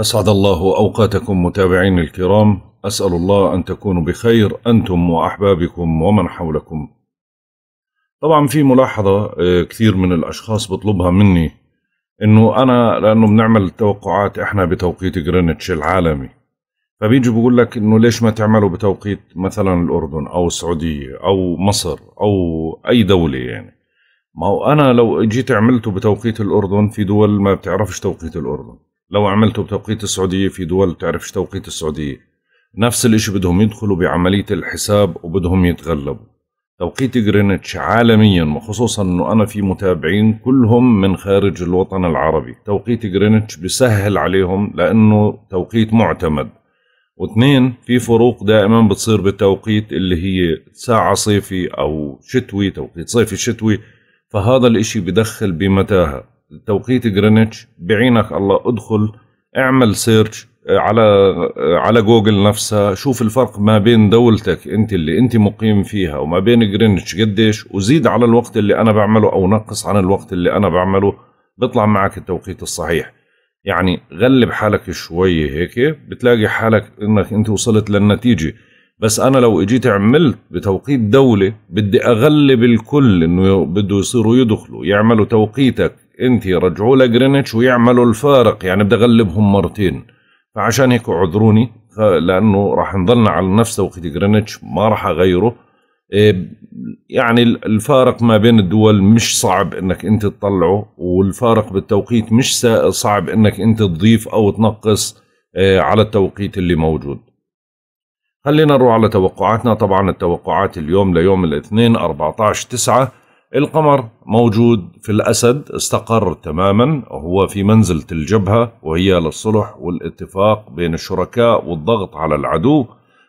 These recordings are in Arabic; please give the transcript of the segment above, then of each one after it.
أسعد الله أوقاتكم متابعين الكرام أسأل الله أن تكونوا بخير أنتم وأحبابكم ومن حولكم طبعا في ملاحظة آه، كثير من الأشخاص بطلبها مني إنه أنا لأنه بنعمل توقعات إحنا بتوقيت جرينتش العالمي فبيجي بقول لك إنه ليش ما تعملوا بتوقيت مثلا الأردن أو السعودية أو مصر أو أي دولة يعني ما هو أنا لو جيت عملته بتوقيت الأردن في دول ما بتعرفش توقيت الأردن لو عملته بتوقيت السعودية في دول بتعرفش توقيت السعودية نفس الاشي بدهم يدخلوا بعملية الحساب وبدهم يتغلبوا توقيت جرينتش عالميا وخصوصا انه انا في متابعين كلهم من خارج الوطن العربي توقيت جرينتش بسهل عليهم لانه توقيت معتمد واثنين في فروق دائما بتصير بالتوقيت اللي هي ساعة صيفي او شتوي توقيت صيفي شتوي فهذا الاشي بدخل بمتاهة توقيت جرينتش بعينك الله ادخل اعمل سيرش آه، على آه، على جوجل نفسها شوف الفرق ما بين دولتك انت اللي انت مقيم فيها وما بين جرينتش قديش وزيد على الوقت اللي انا بعمله او نقص عن الوقت اللي انا بعمله بيطلع معك التوقيت الصحيح يعني غلب حالك شوي هيك بتلاقي حالك انك انت وصلت للنتيجه بس انا لو اجيت عملت بتوقيت دوله بدي اغلب الكل انه بده يصيروا يدخلوا يعملوا توقيتك انت رجعوا لجرينتش ويعملوا الفارق يعني بدي اغلبهم مرتين فعشان هيك اعذروني لانه راح نضلنا على نفس توقيت جرينتش ما راح اغيره إيه، يعني الفارق ما بين الدول مش صعب انك انت تطلعه والفارق بالتوقيت مش صعب انك انت تضيف او تنقص إيه، على التوقيت اللي موجود خلينا نروح على توقعاتنا طبعا التوقعات اليوم ليوم الاثنين 14 9 القمر موجود في الأسد استقر تماما وهو في منزلة الجبهة وهي للصلح والاتفاق بين الشركاء والضغط على العدو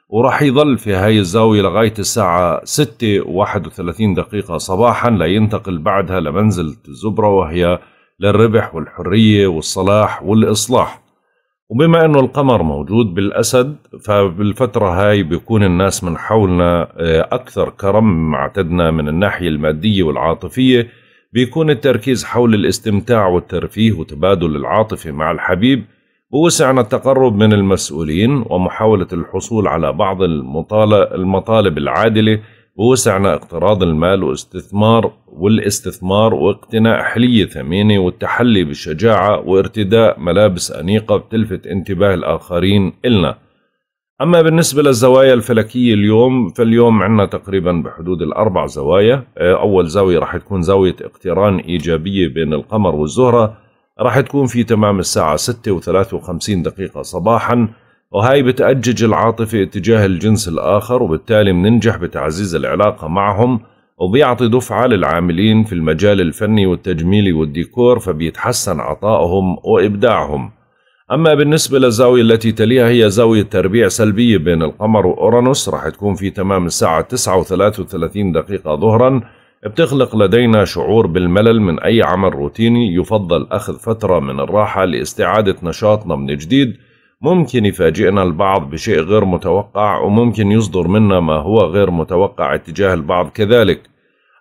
وراح يظل في هاي الزاوية لغاية الساعة 6 31 دقيقة صباحا لينتقل بعدها لمنزلة الزبرة وهي للربح والحرية والصلاح والإصلاح وبما انه القمر موجود بالاسد فبالفتره هاي بيكون الناس من حولنا آه، اكثر كرم مما اعتدنا من الناحيه الماديه والعاطفيه بيكون التركيز حول الاستمتاع والترفيه وتبادل العاطفه مع الحبيب ووسعنا التقرب من المسؤولين ومحاوله الحصول على بعض المطالب العادله ووسعنا اقتراض المال واستثمار والاستثمار واقتناء حلية ثمينة والتحلي بالشجاعة وارتداء ملابس أنيقة بتلفت انتباه الآخرين إلنا أما بالنسبة للزوايا الفلكية اليوم فاليوم عندنا تقريبا بحدود الأربع زوايا آه، أول زاوية راح تكون زاوية اقتران إيجابية بين القمر والزهرة راح تكون في تمام الساعة 6 و53 دقيقة صباحاً وهاي بتأجج العاطفة اتجاه الجنس الآخر وبالتالي مننجح بتعزيز العلاقة معهم وبيعطي دفعة للعاملين في المجال الفني والتجميلي والديكور فبيتحسن عطائهم وإبداعهم أما بالنسبة للزاوية التي تليها هي زاوية تربيع سلبية بين القمر وأورانوس رح تكون في تمام الساعة 9 و33 دقيقة ظهرا بتخلق لدينا شعور بالملل من أي عمل روتيني يفضل أخذ فترة من الراحة لاستعادة نشاطنا من جديد ممكن يفاجئنا البعض بشيء غير متوقع وممكن يصدر منا ما هو غير متوقع اتجاه البعض كذلك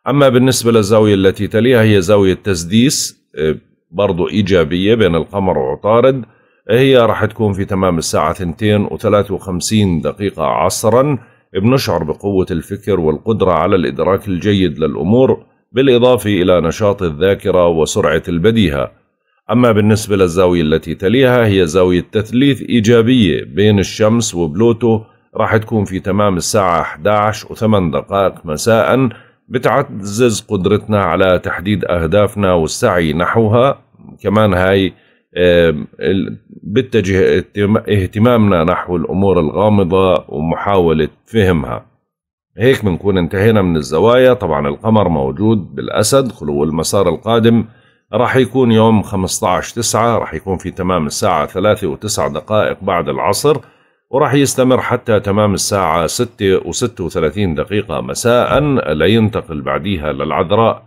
أما بالنسبة للزاوية التي تليها هي زاوية تسديس آه، برضو إيجابية بين القمر وعطارد هي راح تكون في تمام الساعة 2 و53 دقيقة عصرا بنشعر بقوة الفكر والقدرة على الإدراك الجيد للأمور بالإضافة إلى نشاط الذاكرة وسرعة البديهة أما بالنسبة للزاوية التي تليها هي زاوية تثليث إيجابية بين الشمس وبلوتو راح تكون في تمام الساعة 11 و8 دقائق مساء بتعزز قدرتنا على تحديد أهدافنا والسعي نحوها كمان هاي بتجه اهتمامنا نحو الأمور الغامضة ومحاولة فهمها هيك بنكون انتهينا من الزوايا طبعا القمر موجود بالأسد خلو المسار القادم راح يكون يوم 15 9 راح يكون في تمام الساعة 3 و9 دقائق بعد العصر وراح يستمر حتى تمام الساعة 6 و36 دقيقة مساء لا ينتقل بعديها للعذراء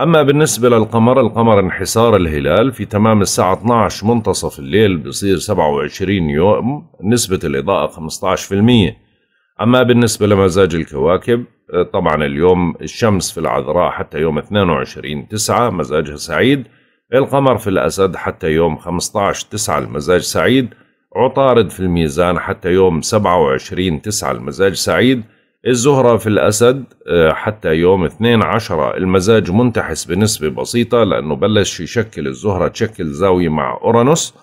أما بالنسبة للقمر القمر انحسار الهلال في تمام الساعة 12 منتصف الليل بصير 27 يوم نسبة الإضاءة 15% أما بالنسبة لمزاج الكواكب آه، طبعا اليوم الشمس في العذراء حتى يوم 22 تسعة مزاجها سعيد القمر في الأسد حتى يوم 15 تسعة المزاج سعيد عطارد في الميزان حتى يوم 27 تسعة المزاج سعيد الزهرة في الأسد آه، حتى يوم 12 المزاج منتحس بنسبة بسيطة لأنه بلش يشكل الزهرة تشكل زاوية مع أورانوس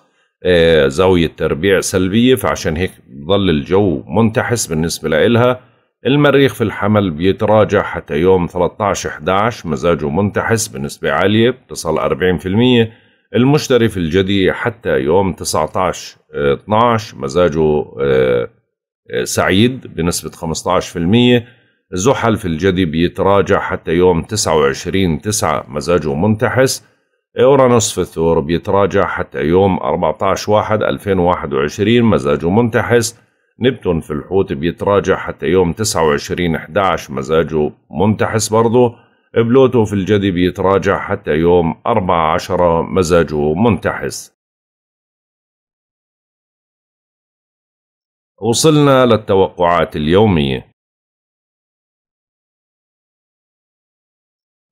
آه، زاوية تربيع سلبية فعشان هيك ظل الجو منتحس بالنسبة لإلها المريخ في الحمل بيتراجع حتى يوم 13-11 مزاجه منتحس بنسبة عالية بتصل 40% المشتري في الجدي حتى يوم 19-12 آه، مزاجه آه، سعيد بنسبة 15% زحل في الجدي بيتراجع حتى يوم 29 9 مزاجه منتحس اورانوس في الثور بيتراجع حتى يوم 14 1 2021 مزاجه منتحس نبتون في الحوت بيتراجع حتى يوم 29 11 مزاجه منتحس برضه بلوتو في الجدي بيتراجع حتى يوم 14 مزاجه منتحس وصلنا للتوقعات اليومية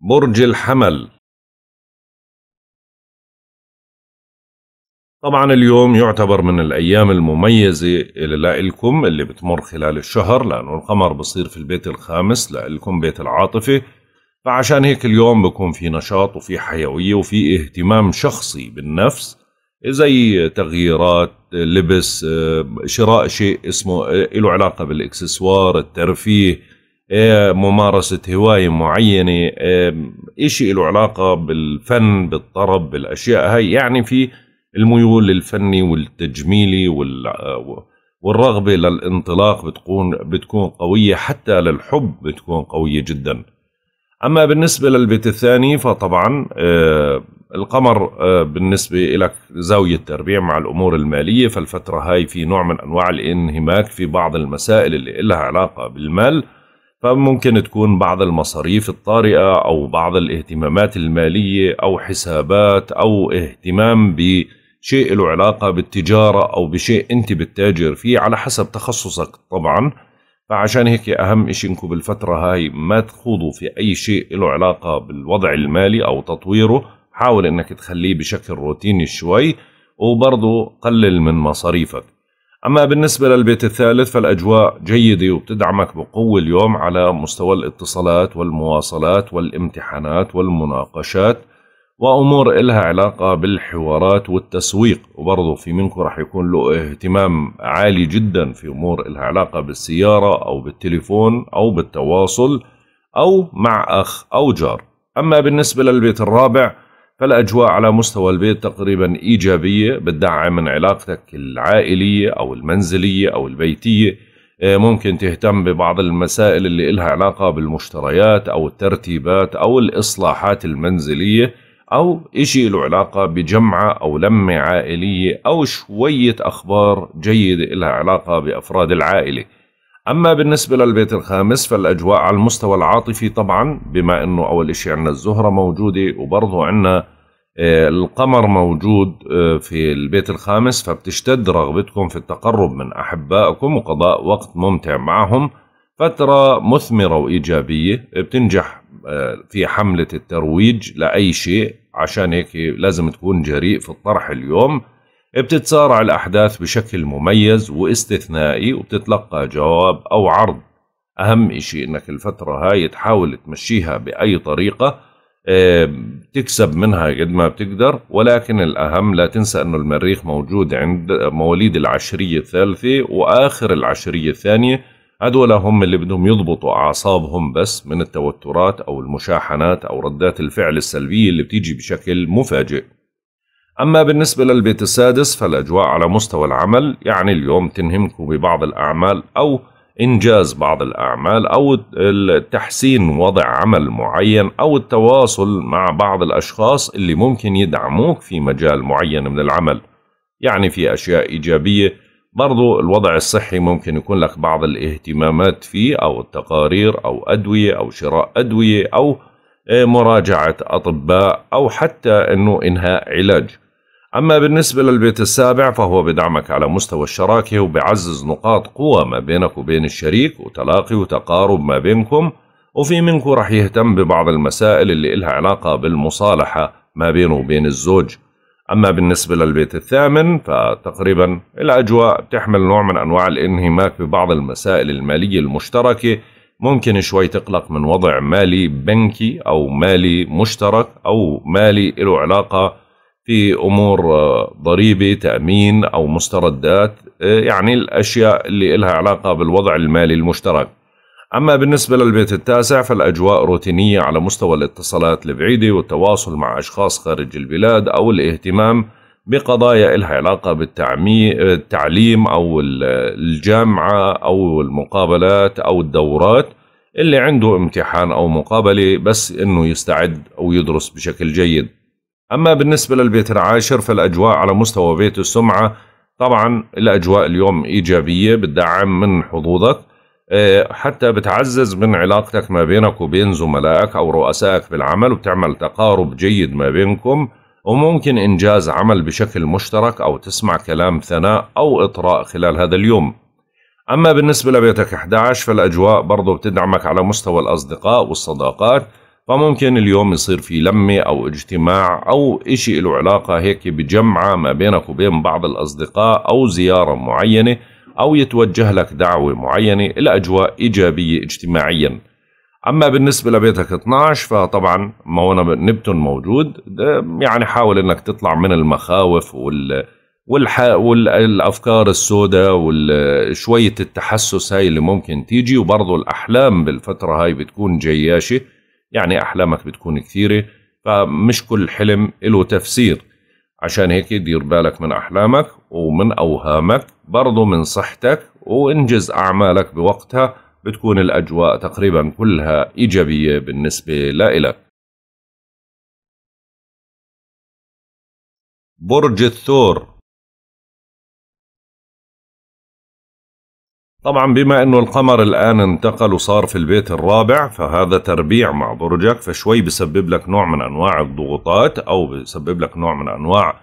برج الحمل طبعا اليوم يعتبر من الأيام المميزة اللي لإلكم اللي بتمر خلال الشهر لأنه القمر بصير في البيت الخامس لإلكم بيت العاطفة فعشان هيك اليوم بكون في نشاط وفي حيوية وفي اهتمام شخصي بالنفس زي تغييرات لبس شراء شيء اسمه له علاقة بالإكسسوار الترفيه ممارسة هواية معينة إشي له علاقة بالفن بالطرب بالأشياء هاي يعني في الميول الفني والتجميلي والرغبة للانطلاق بتكون بتكون قوية حتى للحب بتكون قوية جدا أما بالنسبة للبيت الثاني فطبعا آه، القمر آه، بالنسبة لك زاوية تربيع مع الأمور المالية فالفترة هاي في نوع من أنواع الانهماك في بعض المسائل اللي لها علاقة بالمال فممكن تكون بعض المصاريف الطارئة أو بعض الاهتمامات المالية أو حسابات أو اهتمام ب شيء له علاقة بالتجارة أو بشيء أنت بتتاجر فيه على حسب تخصصك طبعا فعشان هيك أهم إشي إنكم بالفترة هاي ما تخوضوا في أي شيء له علاقة بالوضع المالي أو تطويره حاول إنك تخليه بشكل روتيني شوي وبرضه قلل من مصاريفك أما بالنسبة للبيت الثالث فالأجواء جيدة وبتدعمك بقوة اليوم على مستوى الاتصالات والمواصلات والامتحانات والمناقشات وأمور إلها علاقة بالحوارات والتسويق وبرضه في منكم راح يكون له اهتمام عالي جدا في أمور إلها علاقة بالسيارة أو بالتليفون أو بالتواصل أو مع أخ أو جار أما بالنسبة للبيت الرابع فالأجواء على مستوى البيت تقريبا إيجابية بتدعم من علاقتك العائلية أو المنزلية أو البيتية آه، ممكن تهتم ببعض المسائل اللي إلها علاقة بالمشتريات أو الترتيبات أو الإصلاحات المنزلية أو إشي له علاقة بجمعة أو لمة عائلية أو شوية أخبار جيدة لها علاقة بأفراد العائلة أما بالنسبة للبيت الخامس فالأجواء على المستوى العاطفي طبعا بما أنه أول إشي عندنا الزهرة موجودة وبرضه عندنا آه، القمر موجود آه، في البيت الخامس فبتشتد رغبتكم في التقرب من أحبائكم وقضاء وقت ممتع معهم فترة مثمرة وإيجابية بتنجح آه، في حملة الترويج لأي شيء عشان هيك لازم تكون جريء في الطرح اليوم بتتسارع الأحداث بشكل مميز واستثنائي وبتتلقى جواب أو عرض أهم إشي إنك الفترة هاي تحاول تمشيها بأي طريقة آه، تكسب منها قد ما بتقدر ولكن الأهم لا تنسى أنه المريخ موجود عند مواليد العشرية الثالثة وآخر العشرية الثانية هذول هم اللي بدهم يضبطوا أعصابهم بس من التوترات أو المشاحنات أو ردات الفعل السلبية اللي بتيجي بشكل مفاجئ أما بالنسبة للبيت السادس فالأجواء على مستوى العمل يعني اليوم تنهمكم ببعض الأعمال أو إنجاز بعض الأعمال أو تحسين وضع عمل معين أو التواصل مع بعض الأشخاص اللي ممكن يدعموك في مجال معين من العمل يعني في أشياء إيجابية برضو الوضع الصحي ممكن يكون لك بعض الاهتمامات فيه أو التقارير أو أدوية أو شراء أدوية أو آه، مراجعة أطباء أو حتى أنه إنهاء علاج أما بالنسبة للبيت السابع فهو بدعمك على مستوى الشراكة وبعزز نقاط قوة ما بينك وبين الشريك وتلاقي وتقارب ما بينكم وفي منكم رح يهتم ببعض المسائل اللي إلها علاقة بالمصالحة ما بينه وبين الزوج أما بالنسبة للبيت الثامن فتقريبا الأجواء بتحمل نوع من أنواع الانهماك ببعض المسائل المالية المشتركة ممكن شوي تقلق من وضع مالي بنكي أو مالي مشترك أو مالي له علاقة في أمور آه، ضريبة تأمين أو مستردات آه، يعني الأشياء اللي لها علاقة بالوضع المالي المشترك أما بالنسبة للبيت التاسع فالأجواء روتينية على مستوى الاتصالات البعيدة والتواصل مع أشخاص خارج البلاد أو الاهتمام بقضايا إلها علاقة بالتعليم أو الجامعة أو المقابلات أو الدورات اللي عنده امتحان أو مقابلة بس إنه يستعد أو يدرس بشكل جيد أما بالنسبة للبيت العاشر فالأجواء على مستوى بيت السمعة طبعا الأجواء اليوم إيجابية بتدعم من حظوظك آه، حتى بتعزز من علاقتك ما بينك وبين زملائك أو رؤسائك بالعمل وبتعمل تقارب جيد ما بينكم وممكن إنجاز عمل بشكل مشترك أو تسمع كلام ثناء أو إطراء خلال هذا اليوم أما بالنسبة لبيتك 11 فالأجواء برضو بتدعمك على مستوى الأصدقاء والصداقات فممكن اليوم يصير في لمة أو اجتماع أو إشي له علاقة هيك بجمعة ما بينك وبين بعض الأصدقاء أو زيارة معينة أو يتوجه لك دعوة معينة إلى أجواء إيجابية اجتماعياً اما بالنسبه لبيتك 12 فطبعا ما هو نبتون موجود يعني حاول انك تطلع من المخاوف وال والافكار السوداء وشويه التحسس هاي اللي ممكن تيجي وبرضه الاحلام بالفتره هاي بتكون جياشه يعني احلامك بتكون كثيره فمش كل حلم له تفسير عشان هيك دير بالك من أحلامك ومن أوهامك برضو من صحتك وانجز أعمالك بوقتها بتكون الأجواء تقريبا كلها إيجابية بالنسبة لإلك برج الثور طبعا بما انه القمر الان انتقل وصار في البيت الرابع فهذا تربيع مع برجك فشوي بسبب لك نوع من انواع الضغوطات او بسبب لك نوع من انواع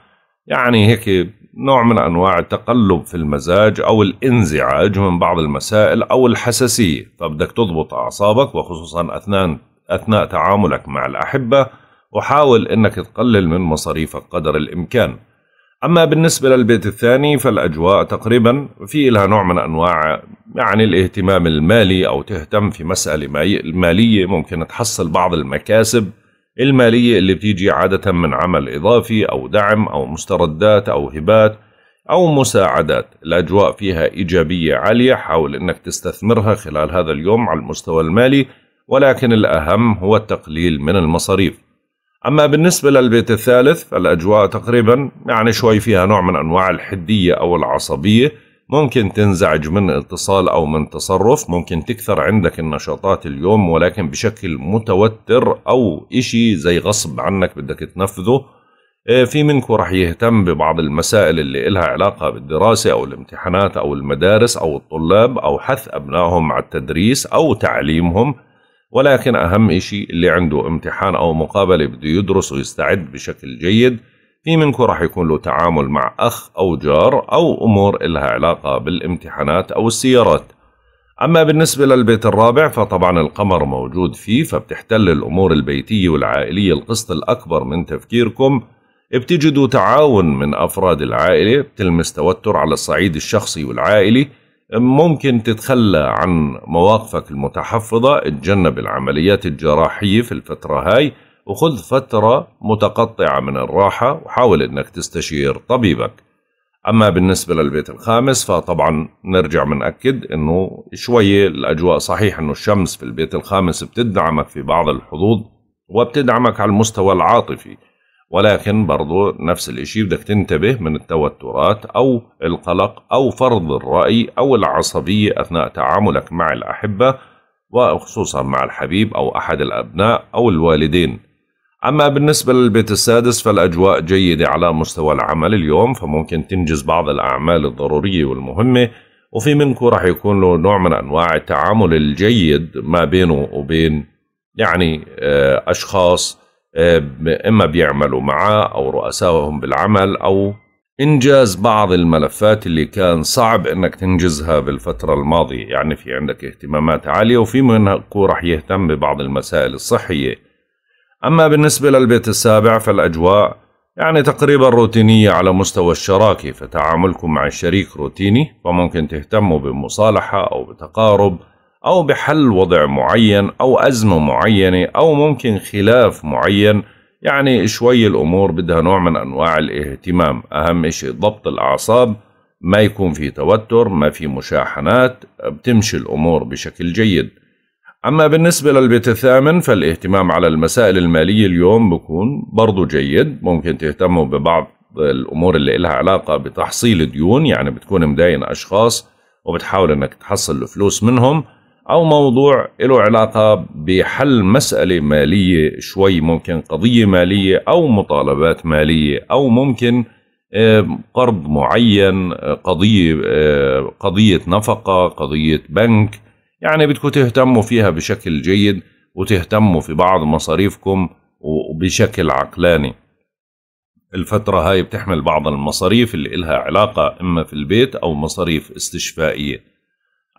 يعني هيك نوع من انواع التقلب في المزاج او الانزعاج من بعض المسائل او الحساسيه فبدك تضبط اعصابك وخصوصا اثناء اثناء تعاملك مع الاحبه وحاول انك تقلل من مصاريفك قدر الامكان أما بالنسبة للبيت الثاني فالأجواء تقريبا في لها نوع من أنواع يعني الاهتمام المالي أو تهتم في مسألة مالية ممكن تحصل بعض المكاسب المالية اللي بتيجي عادة من عمل إضافي أو دعم أو مستردات أو هبات أو مساعدات الأجواء فيها إيجابية عالية حاول أنك تستثمرها خلال هذا اليوم على المستوى المالي ولكن الأهم هو التقليل من المصاريف أما بالنسبة للبيت الثالث فالأجواء تقريبا يعني شوي فيها نوع من أنواع الحدية أو العصبية ممكن تنزعج من اتصال أو من تصرف ممكن تكثر عندك النشاطات اليوم ولكن بشكل متوتر أو إشي زي غصب عنك بدك تنفذه آه، في منكم رح يهتم ببعض المسائل اللي إلها علاقة بالدراسة أو الامتحانات أو المدارس أو الطلاب أو حث أبنائهم على التدريس أو تعليمهم ولكن أهم شيء اللي عنده امتحان أو مقابلة بده يدرس ويستعد بشكل جيد في منكم راح يكون له تعامل مع أخ أو جار أو أمور إلها علاقة بالامتحانات أو السيارات أما بالنسبة للبيت الرابع فطبعا القمر موجود فيه فبتحتل الأمور البيتية والعائلية القسط الأكبر من تفكيركم بتجدوا تعاون من أفراد العائلة بتلمس توتر على الصعيد الشخصي والعائلي ممكن تتخلى عن مواقفك المتحفظة اتجنب العمليات الجراحية في الفترة هاي وخذ فترة متقطعة من الراحة وحاول انك تستشير طبيبك اما بالنسبة للبيت الخامس فطبعا نرجع منأكد انه شوية الاجواء صحيح انه الشمس في البيت الخامس بتدعمك في بعض الحظوظ وبتدعمك على المستوى العاطفي ولكن برضو نفس الاشي بدك تنتبه من التوترات او القلق او فرض الرأي او العصبية اثناء تعاملك مع الاحبة وخصوصا مع الحبيب او احد الابناء او الوالدين أما بالنسبة للبيت السادس فالأجواء جيدة على مستوى العمل اليوم فممكن تنجز بعض الأعمال الضرورية والمهمة وفي منكم راح يكون له نوع من أنواع التعامل الجيد ما بينه وبين يعني آه، أشخاص آه، إما بيعملوا معاه أو رؤسائهم بالعمل أو إنجاز بعض الملفات اللي كان صعب إنك تنجزها بالفترة الماضية يعني في عندك اهتمامات عالية وفي منكم رح يهتم ببعض المسائل الصحية أما بالنسبة للبيت السابع فالأجواء يعني تقريبا روتينية على مستوى الشراكة فتعاملكم مع الشريك روتيني فممكن تهتموا بمصالحة أو بتقارب أو بحل وضع معين أو أزمة معينة أو ممكن خلاف معين يعني شوي الأمور بدها نوع من أنواع الاهتمام أهم شيء ضبط الأعصاب ما يكون في توتر ما في مشاحنات بتمشي الأمور بشكل جيد أما بالنسبة للبيت الثامن فالاهتمام على المسائل المالية اليوم بكون برضو جيد ممكن تهتموا ببعض الأمور اللي إلها علاقة بتحصيل ديون يعني بتكون مداين أشخاص وبتحاول أنك تحصل الفلوس منهم أو موضوع له علاقة بحل مسألة مالية شوي ممكن قضية مالية أو مطالبات مالية أو ممكن آه، قرض معين آه، قضية آه، قضية نفقة قضية بنك يعني بدكم تهتموا فيها بشكل جيد وتهتموا في بعض مصاريفكم وبشكل عقلاني الفترة هاي بتحمل بعض المصاريف اللي إلها علاقة إما في البيت أو مصاريف استشفائية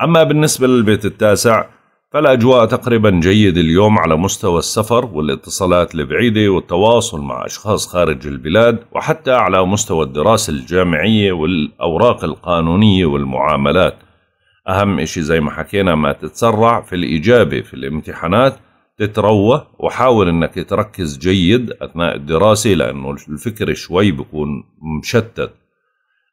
أما بالنسبة للبيت التاسع فالأجواء تقريبا جيد اليوم على مستوى السفر والاتصالات البعيدة والتواصل مع أشخاص خارج البلاد وحتى على مستوى الدراسة الجامعية والأوراق القانونية والمعاملات أهم إشي زي ما حكينا ما تتسرع في الإجابة في الامتحانات تتروه وحاول انك تركز جيد اثناء الدراسة لانه الفكر شوي بكون مشتت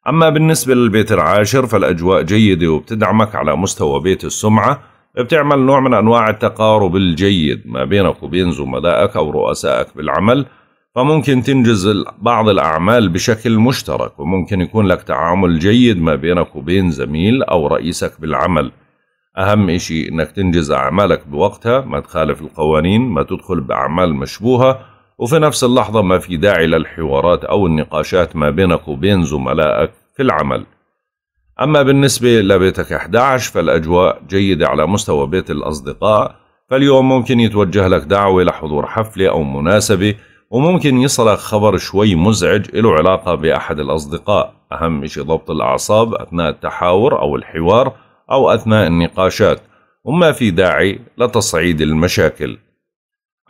أما بالنسبة للبيت العاشر فالأجواء جيدة وبتدعمك على مستوى بيت السمعة بتعمل نوع من أنواع التقارب الجيد ما بينك وبين زملائك أو رؤسائك بالعمل فممكن تنجز بعض الأعمال بشكل مشترك وممكن يكون لك تعامل جيد ما بينك وبين زميل أو رئيسك بالعمل أهم إشي إنك تنجز أعمالك بوقتها ما تخالف القوانين ما تدخل بأعمال مشبوهة وفي نفس اللحظة ما في داعي للحوارات أو النقاشات ما بينك وبين زملائك في العمل أما بالنسبة لبيتك 11 فالأجواء جيدة على مستوى بيت الأصدقاء فاليوم ممكن يتوجه لك دعوة لحضور حفلة أو مناسبة وممكن يصلك خبر شوي مزعج له علاقة بأحد الأصدقاء أهم شيء ضبط الأعصاب أثناء التحاور أو الحوار أو أثناء النقاشات وما في داعي لتصعيد المشاكل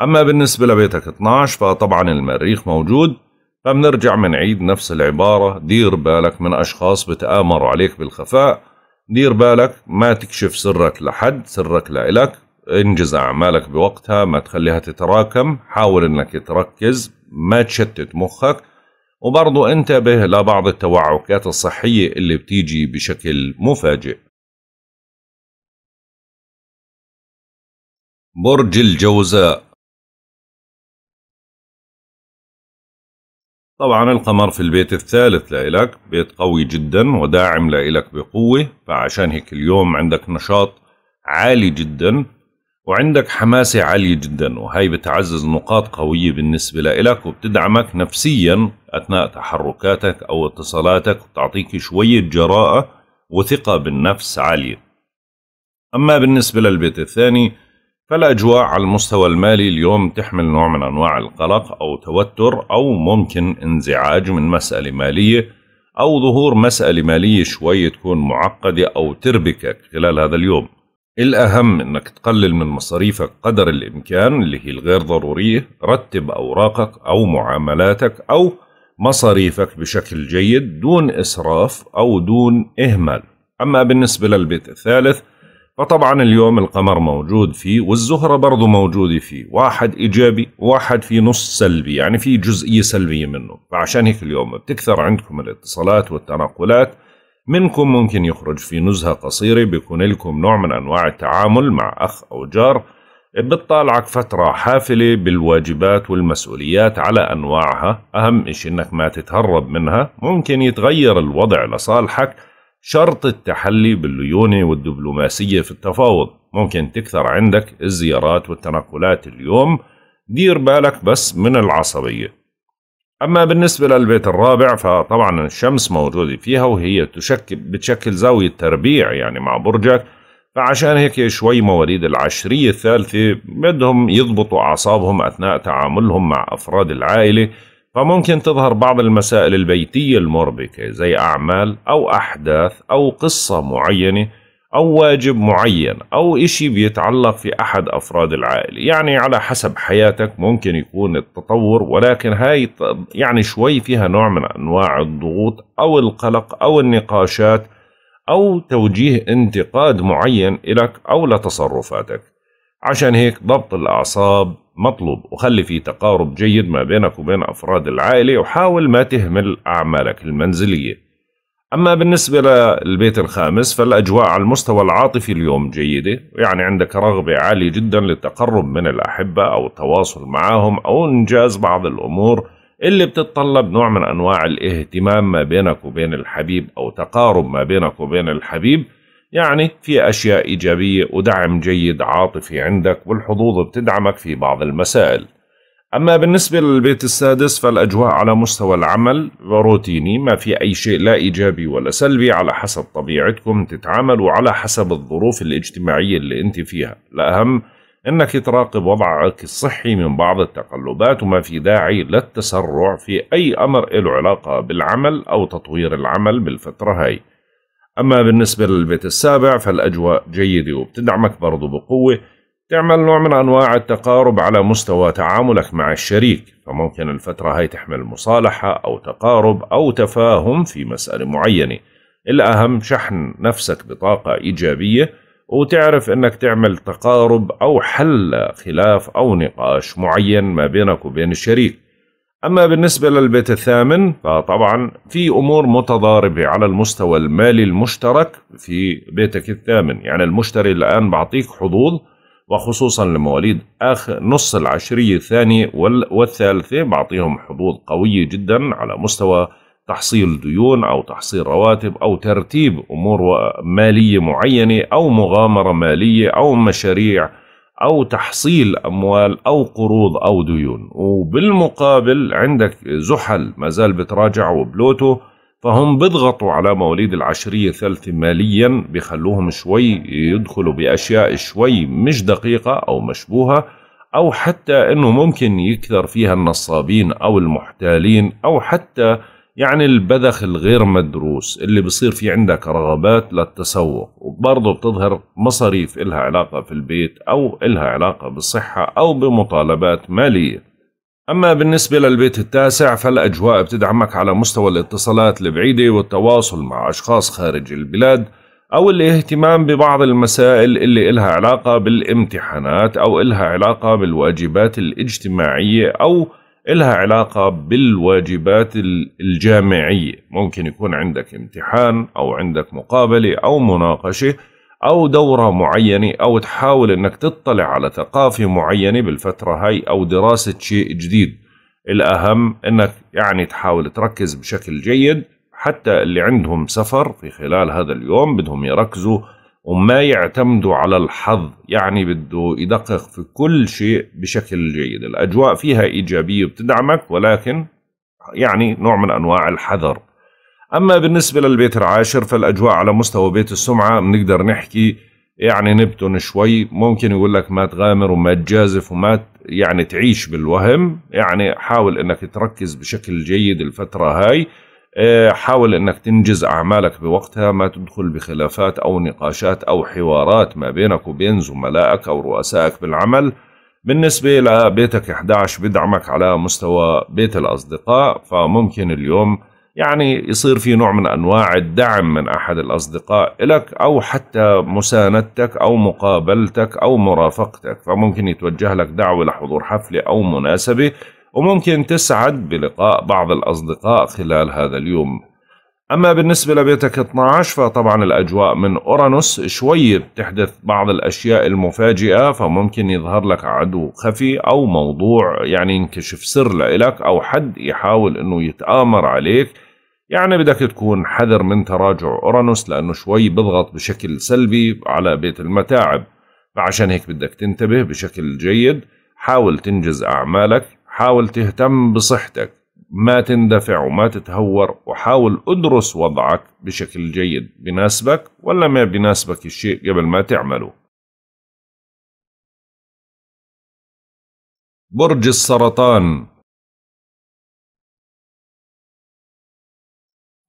أما بالنسبة لبيتك 12 فطبعا المريخ موجود فبنرجع منعيد نفس العبارة دير بالك من أشخاص بتآمروا عليك بالخفاء دير بالك ما تكشف سرك لحد سرك لإلك انجز أعمالك بوقتها ما تخليها تتراكم حاول أنك تركز ما تشتت مخك وبرضو انتبه لبعض التوعكات الصحية اللي بتيجي بشكل مفاجئ برج الجوزاء طبعا القمر في البيت الثالث لإلك بيت قوي جدا وداعم لإلك بقوة فعشان هيك اليوم عندك نشاط عالي جدا وعندك حماسة عالية جدا وهي بتعزز نقاط قوية بالنسبة لإلك وبتدعمك نفسيا أثناء تحركاتك أو اتصالاتك وبتعطيك شوية جراءة وثقة بالنفس عالية أما بالنسبة للبيت الثاني فالأجواء على المستوى المالي اليوم تحمل نوع من أنواع القلق أو توتر أو ممكن انزعاج من مسألة مالية أو ظهور مسألة مالية شوي تكون معقدة أو تربكك خلال هذا اليوم الأهم أنك تقلل من مصاريفك قدر الإمكان اللي هي الغير ضرورية رتب أوراقك أو معاملاتك أو مصاريفك بشكل جيد دون إسراف أو دون إهمال أما بالنسبة للبيت الثالث فطبعا اليوم القمر موجود فيه والزهرة برضو موجودة فيه واحد إيجابي واحد في نص سلبي يعني في جزئية سلبية منه فعشان هيك اليوم بتكثر عندكم الاتصالات والتنقلات منكم ممكن يخرج في نزهة قصيرة بيكون لكم نوع من أنواع التعامل مع أخ أو جار بتطالعك فترة حافلة بالواجبات والمسؤوليات على أنواعها أهم إشي إنك ما تتهرب منها ممكن يتغير الوضع لصالحك شرط التحلي بالليونة والدبلوماسية في التفاوض ممكن تكثر عندك الزيارات والتنقلات اليوم دير بالك بس من العصبية أما بالنسبة للبيت الرابع فطبعا الشمس موجودة فيها وهي تشكل بتشكل زاوية تربيع يعني مع برجك فعشان هيك شوي مواليد العشرية الثالثة بدهم يضبطوا أعصابهم أثناء تعاملهم مع أفراد العائلة فممكن تظهر بعض المسائل البيتية المربكة زي أعمال أو أحداث أو قصة معينة أو واجب معين أو إشي بيتعلق في أحد أفراد العائلة يعني على حسب حياتك ممكن يكون التطور ولكن هاي يعني شوي فيها نوع من أنواع الضغوط أو القلق أو النقاشات أو توجيه انتقاد معين إلك أو لتصرفاتك عشان هيك ضبط الأعصاب مطلوب وخلي في تقارب جيد ما بينك وبين أفراد العائلة وحاول ما تهمل أعمالك المنزلية أما بالنسبة للبيت الخامس فالأجواء على المستوى العاطفي اليوم جيدة يعني عندك رغبة عالية جدا للتقرب من الأحبة أو التواصل معهم أو إنجاز بعض الأمور اللي بتتطلب نوع من أنواع الاهتمام ما بينك وبين الحبيب أو تقارب ما بينك وبين الحبيب يعني في أشياء إيجابية ودعم جيد عاطفي عندك والحظوظ بتدعمك في بعض المسائل أما بالنسبة للبيت السادس فالأجواء على مستوى العمل روتيني ما في أي شيء لا إيجابي ولا سلبي على حسب طبيعتكم تتعاملوا على حسب الظروف الاجتماعية اللي أنت فيها الأهم أنك تراقب وضعك الصحي من بعض التقلبات وما في داعي للتسرع في أي أمر له علاقة بالعمل أو تطوير العمل بالفترة هاي أما بالنسبة للبيت السابع فالأجواء جيدة وبتدعمك برضو بقوة تعمل نوع من أنواع التقارب على مستوى تعاملك مع الشريك فممكن الفترة هاي تحمل مصالحة أو تقارب أو تفاهم في مسألة معينة الأهم شحن نفسك بطاقة إيجابية وتعرف أنك تعمل تقارب أو حل خلاف أو نقاش معين ما بينك وبين الشريك أما بالنسبة للبيت الثامن فطبعا في أمور متضاربة على المستوى المالي المشترك في بيتك الثامن يعني المشتري الآن بعطيك حظوظ وخصوصا لمواليد آخر نص العشرية الثانية والثالثة بعطيهم حظوظ قوية جدا على مستوى تحصيل ديون أو تحصيل رواتب أو ترتيب أمور مالية معينة أو مغامرة مالية أو مشاريع او تحصيل اموال او قروض او ديون وبالمقابل عندك زحل ما زال بتراجع وبلوتو فهم بيضغطوا على مواليد العشرية الثالثة ماليا بيخلوهم شوي يدخلوا بأشياء شوي مش دقيقة أو مشبوهة أو حتى أنه ممكن يكثر فيها النصابين أو المحتالين أو حتى يعني البذخ الغير مدروس اللي بصير في عندك رغبات للتسوق وبرضه بتظهر مصاريف إلها علاقة في البيت أو إلها علاقة بالصحة أو بمطالبات مالية أما بالنسبة للبيت التاسع فالأجواء بتدعمك على مستوى الاتصالات البعيدة والتواصل مع أشخاص خارج البلاد أو الاهتمام ببعض المسائل اللي إلها علاقة بالامتحانات أو إلها علاقة بالواجبات الاجتماعية أو إلها علاقة بالواجبات الجامعية ممكن يكون عندك امتحان أو عندك مقابلة أو مناقشة أو دورة معينة أو تحاول أنك تطلع على ثقافة معينة بالفترة هاي أو دراسة شيء جديد الأهم أنك يعني تحاول تركز بشكل جيد حتى اللي عندهم سفر في خلال هذا اليوم بدهم يركزوا وما يعتمدوا على الحظ يعني بده يدقق في كل شيء بشكل جيد الأجواء فيها إيجابية بتدعمك ولكن يعني نوع من أنواع الحذر أما بالنسبة للبيت العاشر فالأجواء على مستوى بيت السمعة بنقدر نحكي يعني نبتن شوي ممكن يقول لك ما تغامر وما تجازف وما يعني تعيش بالوهم يعني حاول انك تركز بشكل جيد الفترة هاي إيه، حاول انك تنجز اعمالك بوقتها ما تدخل بخلافات او نقاشات او حوارات ما بينك وبين زملائك او رؤسائك بالعمل بالنسبة لبيتك 11 بدعمك على مستوى بيت الأصدقاء فممكن اليوم يعني يصير في نوع من أنواع الدعم من أحد الأصدقاء لك أو حتى مساندتك أو مقابلتك أو مرافقتك فممكن يتوجه لك دعوة لحضور حفلة أو مناسبة وممكن تسعد بلقاء بعض الأصدقاء خلال هذا اليوم أما بالنسبة لبيتك 12 فطبعا الأجواء من أورانوس شوي بتحدث بعض الأشياء المفاجئة فممكن يظهر لك عدو خفي أو موضوع يعني ينكشف سر لإلك أو حد يحاول أنه يتآمر عليك يعني بدك تكون حذر من تراجع أورانوس لأنه شوي بضغط بشكل سلبي على بيت المتاعب فعشان هيك بدك تنتبه بشكل جيد حاول تنجز أعمالك حاول تهتم بصحتك ما تندفع وما تتهور وحاول ادرس وضعك بشكل جيد بناسبك ولا ما بناسبك الشيء قبل ما تعمله برج السرطان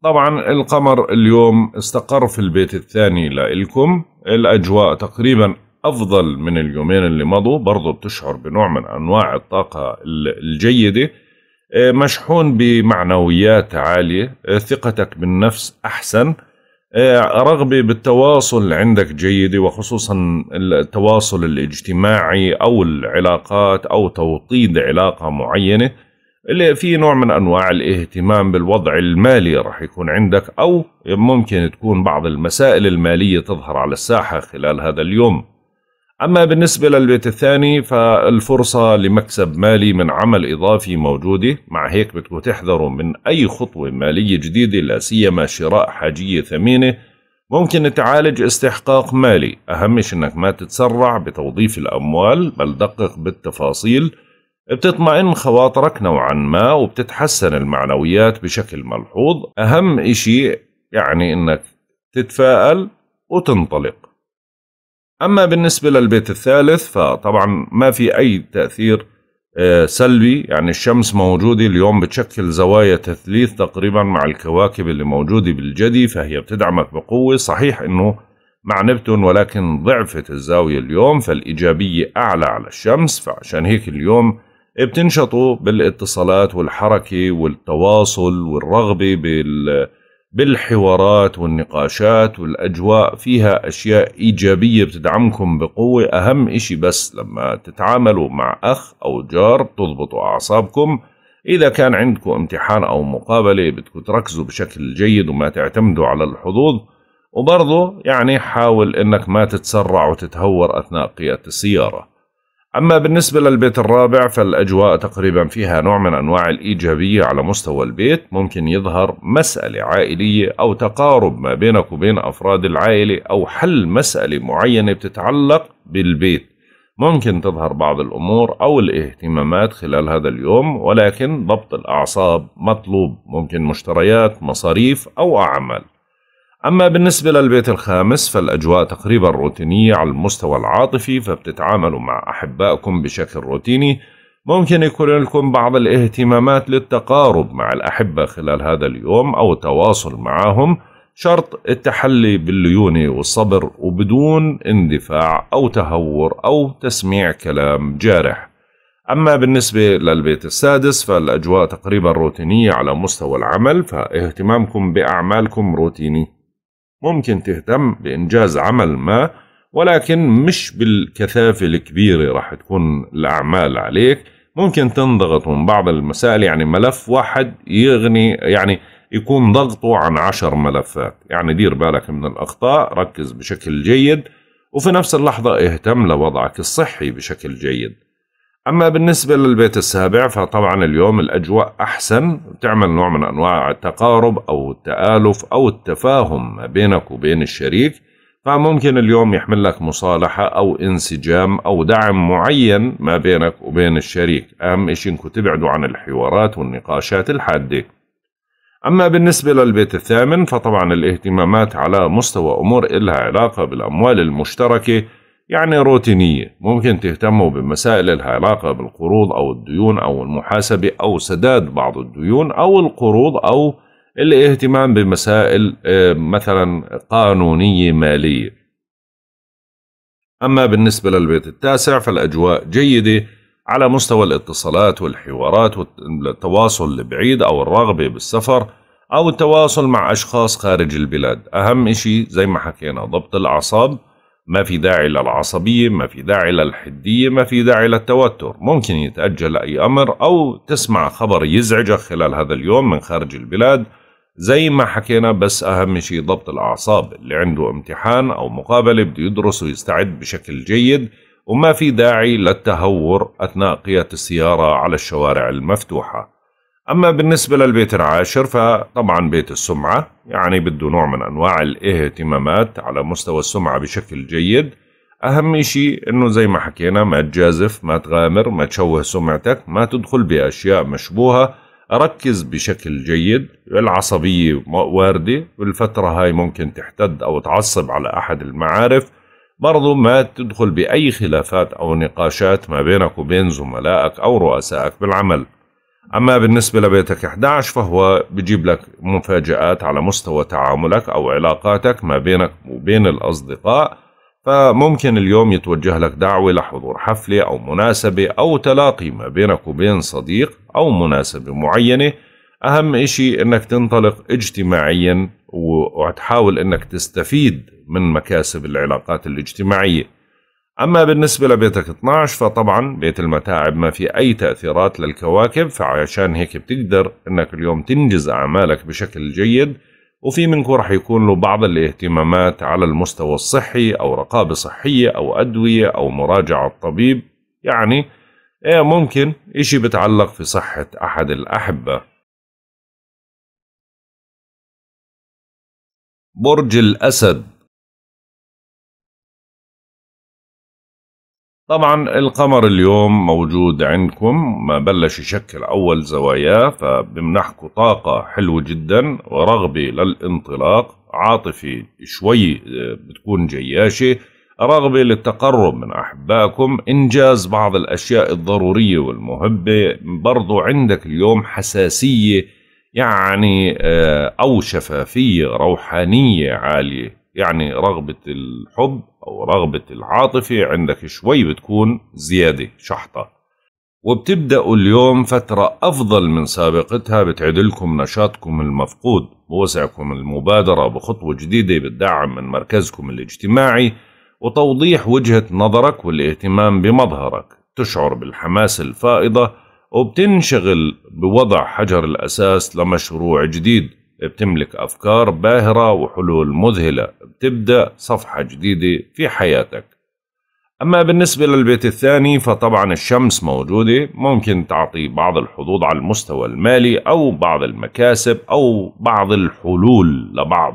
طبعا القمر اليوم استقر في البيت الثاني لإلكم الأجواء تقريبا أفضل من اليومين اللي مضوا برضو بتشعر بنوع من أنواع الطاقة الجيدة آه، مشحون بمعنويات عالية آه، ثقتك بالنفس أحسن آه، رغبة بالتواصل عندك جيدة وخصوصا التواصل الاجتماعي أو العلاقات أو توطيد علاقة معينة اللي في نوع من أنواع الاهتمام بالوضع المالي رح يكون عندك أو ممكن تكون بعض المسائل المالية تظهر على الساحة خلال هذا اليوم أما بالنسبة للبيت الثاني فالفرصة لمكسب مالي من عمل إضافي موجودة مع هيك بتكون تحذروا من أي خطوة مالية جديدة لا سيما شراء حاجية ثمينة ممكن تعالج استحقاق مالي أهم أنك ما تتسرع بتوظيف الأموال بل دقق بالتفاصيل بتطمئن خواطرك نوعا ما وبتتحسن المعنويات بشكل ملحوظ أهم إشي يعني أنك تتفائل وتنطلق أما بالنسبة للبيت الثالث فطبعا ما في أي تأثير آه، سلبي يعني الشمس موجودة اليوم بتشكل زوايا تثليث تقريبا مع الكواكب اللي موجودة بالجدي فهي بتدعمك بقوة صحيح أنه مع نبتون ولكن ضعفت الزاوية اليوم فالإيجابية أعلى على الشمس فعشان هيك اليوم بتنشطوا بالاتصالات والحركة والتواصل والرغبة بال بالحوارات والنقاشات والأجواء فيها أشياء إيجابية بتدعمكم بقوة أهم إشي بس لما تتعاملوا مع أخ أو جار بتضبطوا أعصابكم إذا كان عندكم امتحان أو مقابلة بدكم تركزوا بشكل جيد وما تعتمدوا على الحظوظ وبرضه يعني حاول إنك ما تتسرع وتتهور أثناء قيادة السيارة أما بالنسبة للبيت الرابع فالأجواء تقريبا فيها نوع من أنواع الإيجابية على مستوى البيت ممكن يظهر مسألة عائلية أو تقارب ما بينك وبين أفراد العائلة أو حل مسألة معينة بتتعلق بالبيت ممكن تظهر بعض الأمور أو الاهتمامات خلال هذا اليوم ولكن ضبط الأعصاب مطلوب ممكن مشتريات مصاريف أو أعمال أما بالنسبة للبيت الخامس فالأجواء تقريبا روتينية على المستوى العاطفي فبتتعاملوا مع أحبائكم بشكل روتيني ممكن يكون لكم بعض الاهتمامات للتقارب مع الأحبة خلال هذا اليوم أو التواصل معهم شرط التحلي بالليونة والصبر وبدون اندفاع أو تهور أو تسميع كلام جارح أما بالنسبة للبيت السادس فالأجواء تقريبا روتينية على مستوى العمل فاهتمامكم بأعمالكم روتيني ممكن تهتم بإنجاز عمل ما ولكن مش بالكثافة الكبيرة راح تكون الأعمال عليك ممكن تنضغط من بعض المسائل يعني ملف واحد يغني يعني يكون ضغطه عن عشر ملفات يعني دير بالك من الأخطاء ركز بشكل جيد وفي نفس اللحظة اهتم لوضعك الصحي بشكل جيد أما بالنسبة للبيت السابع فطبعا اليوم الأجواء أحسن تعمل نوع من أنواع التقارب أو التآلف أو التفاهم بينك وبين الشريك فممكن اليوم يحمل لك مصالحة أو انسجام أو دعم معين ما بينك وبين الشريك أهم إشي إنكم تبعدوا عن الحوارات والنقاشات الحادة أما بالنسبة للبيت الثامن فطبعا الاهتمامات على مستوى أمور إلها علاقة بالأموال المشتركة يعني روتينية ممكن تهتموا بمسائل العلاقة بالقروض أو الديون أو المحاسبة أو سداد بعض الديون أو القروض أو الاهتمام بمسائل آه، مثلا قانونية مالية أما بالنسبة للبيت التاسع فالأجواء جيدة على مستوى الاتصالات والحوارات والتواصل البعيد أو الرغبة بالسفر أو التواصل مع أشخاص خارج البلاد أهم شيء زي ما حكينا ضبط الأعصاب ما في داعي للعصبية ما في داعي للحدية ما في داعي للتوتر ممكن يتأجل أي أمر أو تسمع خبر يزعجك خلال هذا اليوم من خارج البلاد زي ما حكينا بس أهم شيء ضبط الأعصاب اللي عنده امتحان أو مقابلة بده يدرس ويستعد بشكل جيد وما في داعي للتهور أثناء قيادة السيارة على الشوارع المفتوحة أما بالنسبة للبيت العاشر فطبعا بيت السمعة يعني بده نوع من أنواع الاهتمامات على مستوى السمعة بشكل جيد أهم شيء إنه زي ما حكينا ما تجازف ما تغامر ما تشوه سمعتك ما تدخل بأشياء مشبوهة ركز بشكل جيد العصبية واردة والفترة هاي ممكن تحتد أو تعصب على أحد المعارف برضو ما تدخل بأي خلافات أو نقاشات ما بينك وبين زملائك أو رؤسائك بالعمل أما بالنسبة لبيتك 11 فهو بجيب لك مفاجآت على مستوى تعاملك أو علاقاتك ما بينك وبين الأصدقاء فممكن اليوم يتوجه لك دعوة لحضور حفلة أو مناسبة أو تلاقي ما بينك وبين صديق أو مناسبة معينة أهم إشي أنك تنطلق اجتماعيا وتحاول أنك تستفيد من مكاسب العلاقات الاجتماعية أما بالنسبة لبيتك 12 فطبعا بيت المتاعب ما في أي تأثيرات للكواكب فعشان هيك بتقدر أنك اليوم تنجز أعمالك بشكل جيد وفي منكم رح يكون له بعض الاهتمامات على المستوى الصحي أو رقابة صحية أو أدوية أو مراجعة الطبيب يعني إيه ممكن إشي بتعلق في صحة أحد الأحبة برج الأسد طبعا القمر اليوم موجود عندكم ما بلش يشكل أول زواياه فبمنحكوا طاقة حلوة جدا ورغبة للانطلاق عاطفي شوي آه، بتكون جياشة رغبة للتقرب من أحبائكم إنجاز بعض الأشياء الضرورية والمهبة برضو عندك اليوم حساسية يعني آه، أو شفافية روحانية عالية يعني رغبة الحب أو رغبة العاطفة عندك شوي بتكون زيادة شحطة وبتبدأوا اليوم فترة أفضل من سابقتها بتعدلكم نشاطكم المفقود بوسعكم المبادرة بخطوة جديدة بالدعم من مركزكم الاجتماعي وتوضيح وجهة نظرك والاهتمام بمظهرك تشعر بالحماس الفائضة وبتنشغل بوضع حجر الأساس لمشروع جديد بتملك أفكار باهرة وحلول مذهلة بتبدأ صفحة جديدة في حياتك أما بالنسبة للبيت الثاني فطبعا الشمس موجودة ممكن تعطي بعض الحظوظ على المستوى المالي أو بعض المكاسب أو بعض الحلول لبعض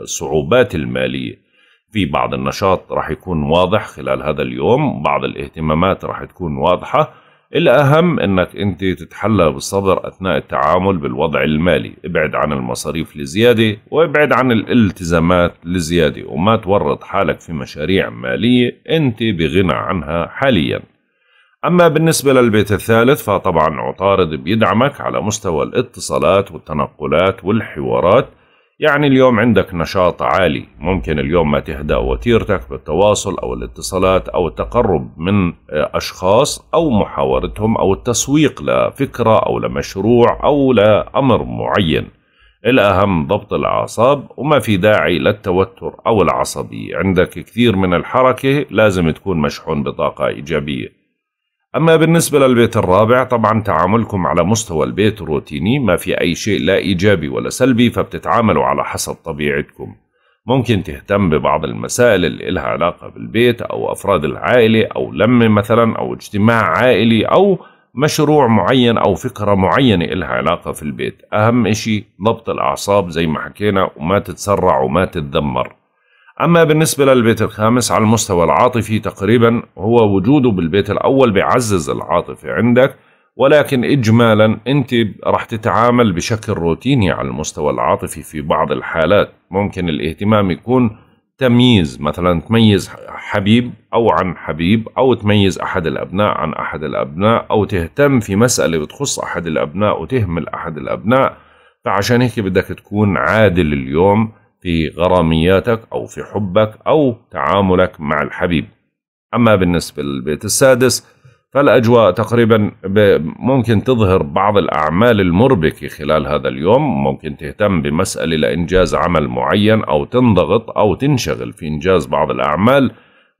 الصعوبات المالية في بعض النشاط راح يكون واضح خلال هذا اليوم بعض الاهتمامات راح تكون واضحة الأهم أنك أنت تتحلى بالصبر أثناء التعامل بالوضع المالي ابعد عن المصاريف لزيادة وابعد عن الالتزامات لزيادة وما تورط حالك في مشاريع مالية أنت بغنى عنها حالياً أما بالنسبة للبيت الثالث فطبعا عطارد بيدعمك على مستوى الاتصالات والتنقلات والحوارات يعني اليوم عندك نشاط عالي ممكن اليوم ما تهدأ وتيرتك بالتواصل أو الاتصالات أو التقرب من آه، أشخاص أو محاورتهم أو التسويق لفكرة أو لمشروع أو لأمر معين الأهم ضبط الأعصاب وما في داعي للتوتر أو العصبية عندك كثير من الحركة لازم تكون مشحون بطاقة إيجابية أما بالنسبة للبيت الرابع طبعا تعاملكم على مستوى البيت روتيني ما في أي شيء لا إيجابي ولا سلبي فبتتعاملوا على حسب طبيعتكم ممكن تهتم ببعض المسائل اللي إلها علاقة بالبيت أو أفراد العائلة أو لمة مثلا أو اجتماع عائلي أو مشروع معين أو فكرة معينة إلها علاقة في البيت أهم إشي ضبط الأعصاب زي ما حكينا وما تتسرع وما تتذمر أما بالنسبة للبيت الخامس على المستوى العاطفي تقريبا هو وجوده بالبيت الأول بيعزز العاطفة عندك ولكن إجمالا أنت رح تتعامل بشكل روتيني على المستوى العاطفي في بعض الحالات ممكن الاهتمام يكون تمييز مثلا تميز حبيب أو عن حبيب أو تميز أحد الأبناء عن أحد الأبناء أو تهتم في مسألة بتخص أحد الأبناء وتهمل أحد الأبناء فعشان هيك بدك تكون عادل اليوم في غرامياتك أو في حبك أو تعاملك مع الحبيب أما بالنسبة للبيت السادس فالأجواء تقريبا ممكن تظهر بعض الأعمال المربكة خلال هذا اليوم ممكن تهتم بمسألة لإنجاز عمل معين أو تنضغط أو تنشغل في إنجاز بعض الأعمال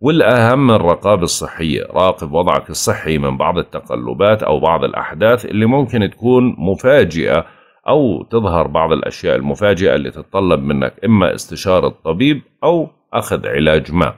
والأهم الرقابة الصحية راقب وضعك الصحي من بعض التقلبات أو بعض الأحداث اللي ممكن تكون مفاجئة أو تظهر بعض الأشياء المفاجئة اللي تتطلب منك إما استشارة طبيب أو أخذ علاج ما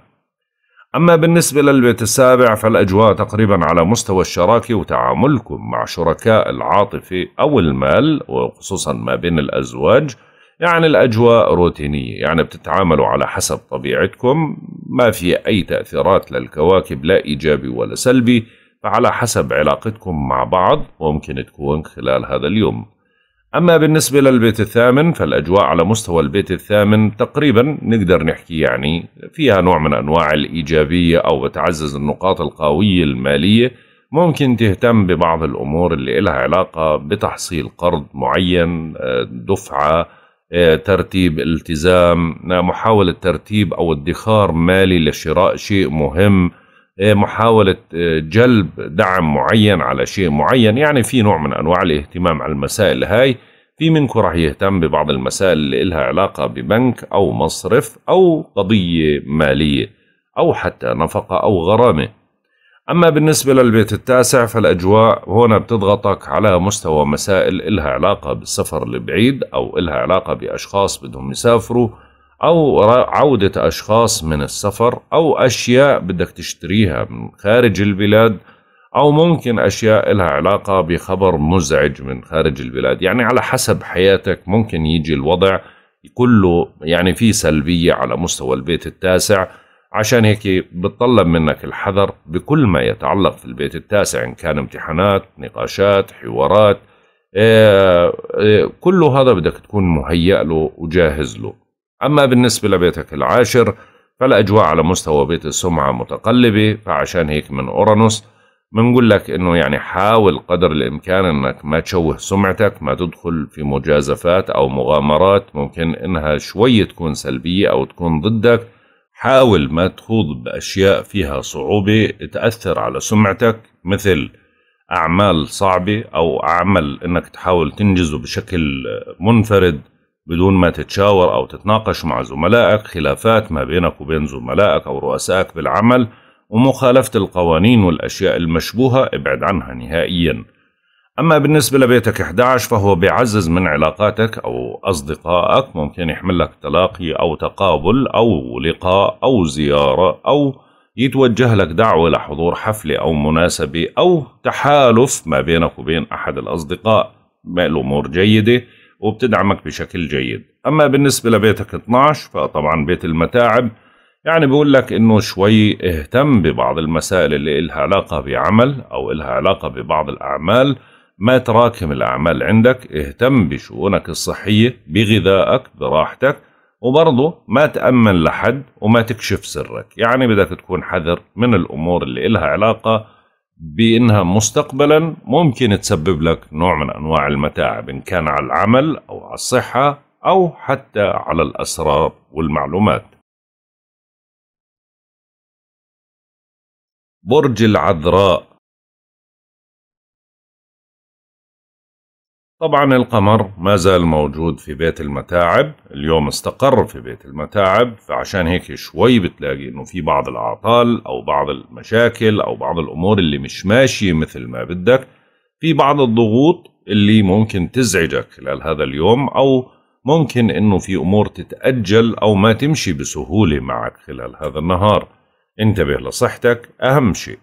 أما بالنسبة للبيت السابع فالأجواء تقريبا على مستوى الشراكة وتعاملكم مع شركاء العاطفة أو المال وخصوصا ما بين الأزواج يعني الأجواء روتينية يعني بتتعاملوا على حسب طبيعتكم ما في أي تأثيرات للكواكب لا إيجابي ولا سلبي فعلى حسب علاقتكم مع بعض ممكن تكون خلال هذا اليوم أما بالنسبة للبيت الثامن فالأجواء على مستوى البيت الثامن تقريبا نقدر نحكي يعني فيها نوع من أنواع الإيجابية أو بتعزز النقاط القوية المالية ممكن تهتم ببعض الأمور اللي إلها علاقة بتحصيل قرض معين آه، دفعة آه، ترتيب التزام محاولة ترتيب أو ادخار مالي لشراء شيء مهم إيه، محاولة إيه، جلب دعم معين على شيء معين يعني في نوع من أنواع الاهتمام على المسائل هاي في منكم راح يهتم ببعض المسائل اللي إلها علاقة ببنك أو مصرف أو قضية مالية أو حتى نفقة أو غرامة أما بالنسبة للبيت التاسع فالأجواء هنا بتضغطك على مستوى مسائل إلها علاقة بالسفر البعيد أو إلها علاقة بأشخاص بدهم يسافروا أو عودة أشخاص من السفر أو أشياء بدك تشتريها من خارج البلاد أو ممكن أشياء لها علاقة بخبر مزعج من خارج البلاد يعني على حسب حياتك ممكن يجي الوضع كله يعني في سلبية على مستوى البيت التاسع عشان هيك بتطلب منك الحذر بكل ما يتعلق في البيت التاسع إن كان امتحانات نقاشات حوارات آه، آه، كل هذا بدك تكون مهيأ له وجاهز له أما بالنسبة لبيتك العاشر فالأجواء على مستوى بيت السمعة متقلبة فعشان هيك من أورانوس بنقول لك إنه يعني حاول قدر الإمكان إنك ما تشوه سمعتك ما تدخل في مجازفات أو مغامرات ممكن إنها شوي تكون سلبية أو تكون ضدك حاول ما تخوض بأشياء فيها صعوبة تأثر على سمعتك مثل أعمال صعبة أو عمل إنك تحاول تنجزه بشكل منفرد بدون ما تتشاور أو تتناقش مع زملائك خلافات ما بينك وبين زملائك أو رؤسائك بالعمل ومخالفة القوانين والأشياء المشبوهة ابعد عنها نهائيا أما بالنسبة لبيتك 11 فهو بيعزز من علاقاتك أو أصدقائك ممكن يحمل لك تلاقي أو تقابل أو لقاء أو زيارة أو يتوجه لك دعوة لحضور حفلة أو مناسبة أو تحالف ما بينك وبين أحد الأصدقاء الأمور جيدة وبتدعمك بشكل جيد أما بالنسبة لبيتك 12 فطبعا بيت المتاعب يعني بقول لك إنه شوي اهتم ببعض المسائل اللي إلها علاقة بعمل أو إلها علاقة ببعض الأعمال ما تراكم الأعمال عندك اهتم بشؤونك الصحية بغذائك براحتك وبرضه ما تأمن لحد وما تكشف سرك يعني بدك تكون حذر من الأمور اللي إلها علاقة بانها مستقبلا ممكن تسبب لك نوع من انواع المتاعب ان كان على العمل او على الصحه او حتى على الاسرار والمعلومات. برج العذراء طبعا القمر ما زال موجود في بيت المتاعب اليوم استقر في بيت المتاعب فعشان هيك شوي بتلاقي انه في بعض الأعطال أو بعض المشاكل أو بعض الأمور اللي مش ماشية مثل ما بدك في بعض الضغوط اللي ممكن تزعجك خلال هذا اليوم أو ممكن انه في امور تتاجل او ما تمشي بسهوله معك خلال هذا النهار انتبه لصحتك اهم شيء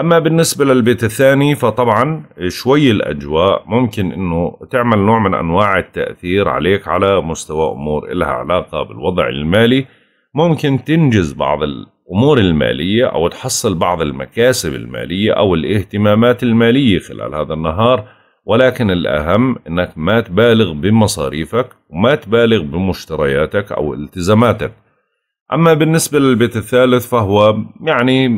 أما بالنسبة للبيت الثاني فطبعا شوي الأجواء ممكن أنه تعمل نوع من أنواع التأثير عليك على مستوى أمور إلها علاقة بالوضع المالي ممكن تنجز بعض الأمور المالية أو تحصل بعض المكاسب المالية أو الاهتمامات المالية خلال هذا النهار ولكن الأهم أنك ما تبالغ بمصاريفك وما تبالغ بمشترياتك أو التزاماتك أما بالنسبة للبيت الثالث فهو يعني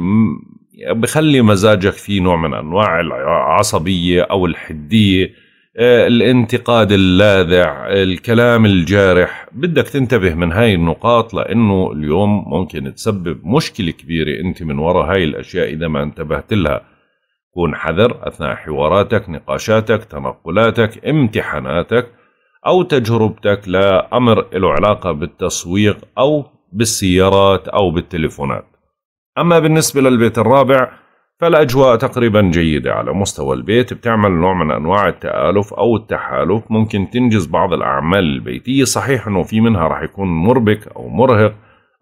بخلي مزاجك فيه نوع من انواع العصبيه او الحديه آه، الانتقاد اللاذع الكلام الجارح بدك تنتبه من هاي النقاط لانه اليوم ممكن تسبب مشكله كبيره انت من وراء هاي الاشياء اذا ما انتبهت لها كون حذر اثناء حواراتك نقاشاتك تنقلاتك امتحاناتك او تجربتك لامر له علاقه بالتسويق او بالسيارات او بالتليفونات أما بالنسبة للبيت الرابع فالأجواء تقريبا جيدة على مستوى البيت بتعمل نوع من أنواع التآلف أو التحالف ممكن تنجز بعض الأعمال البيتية صحيح أنه في منها راح يكون مربك أو مرهق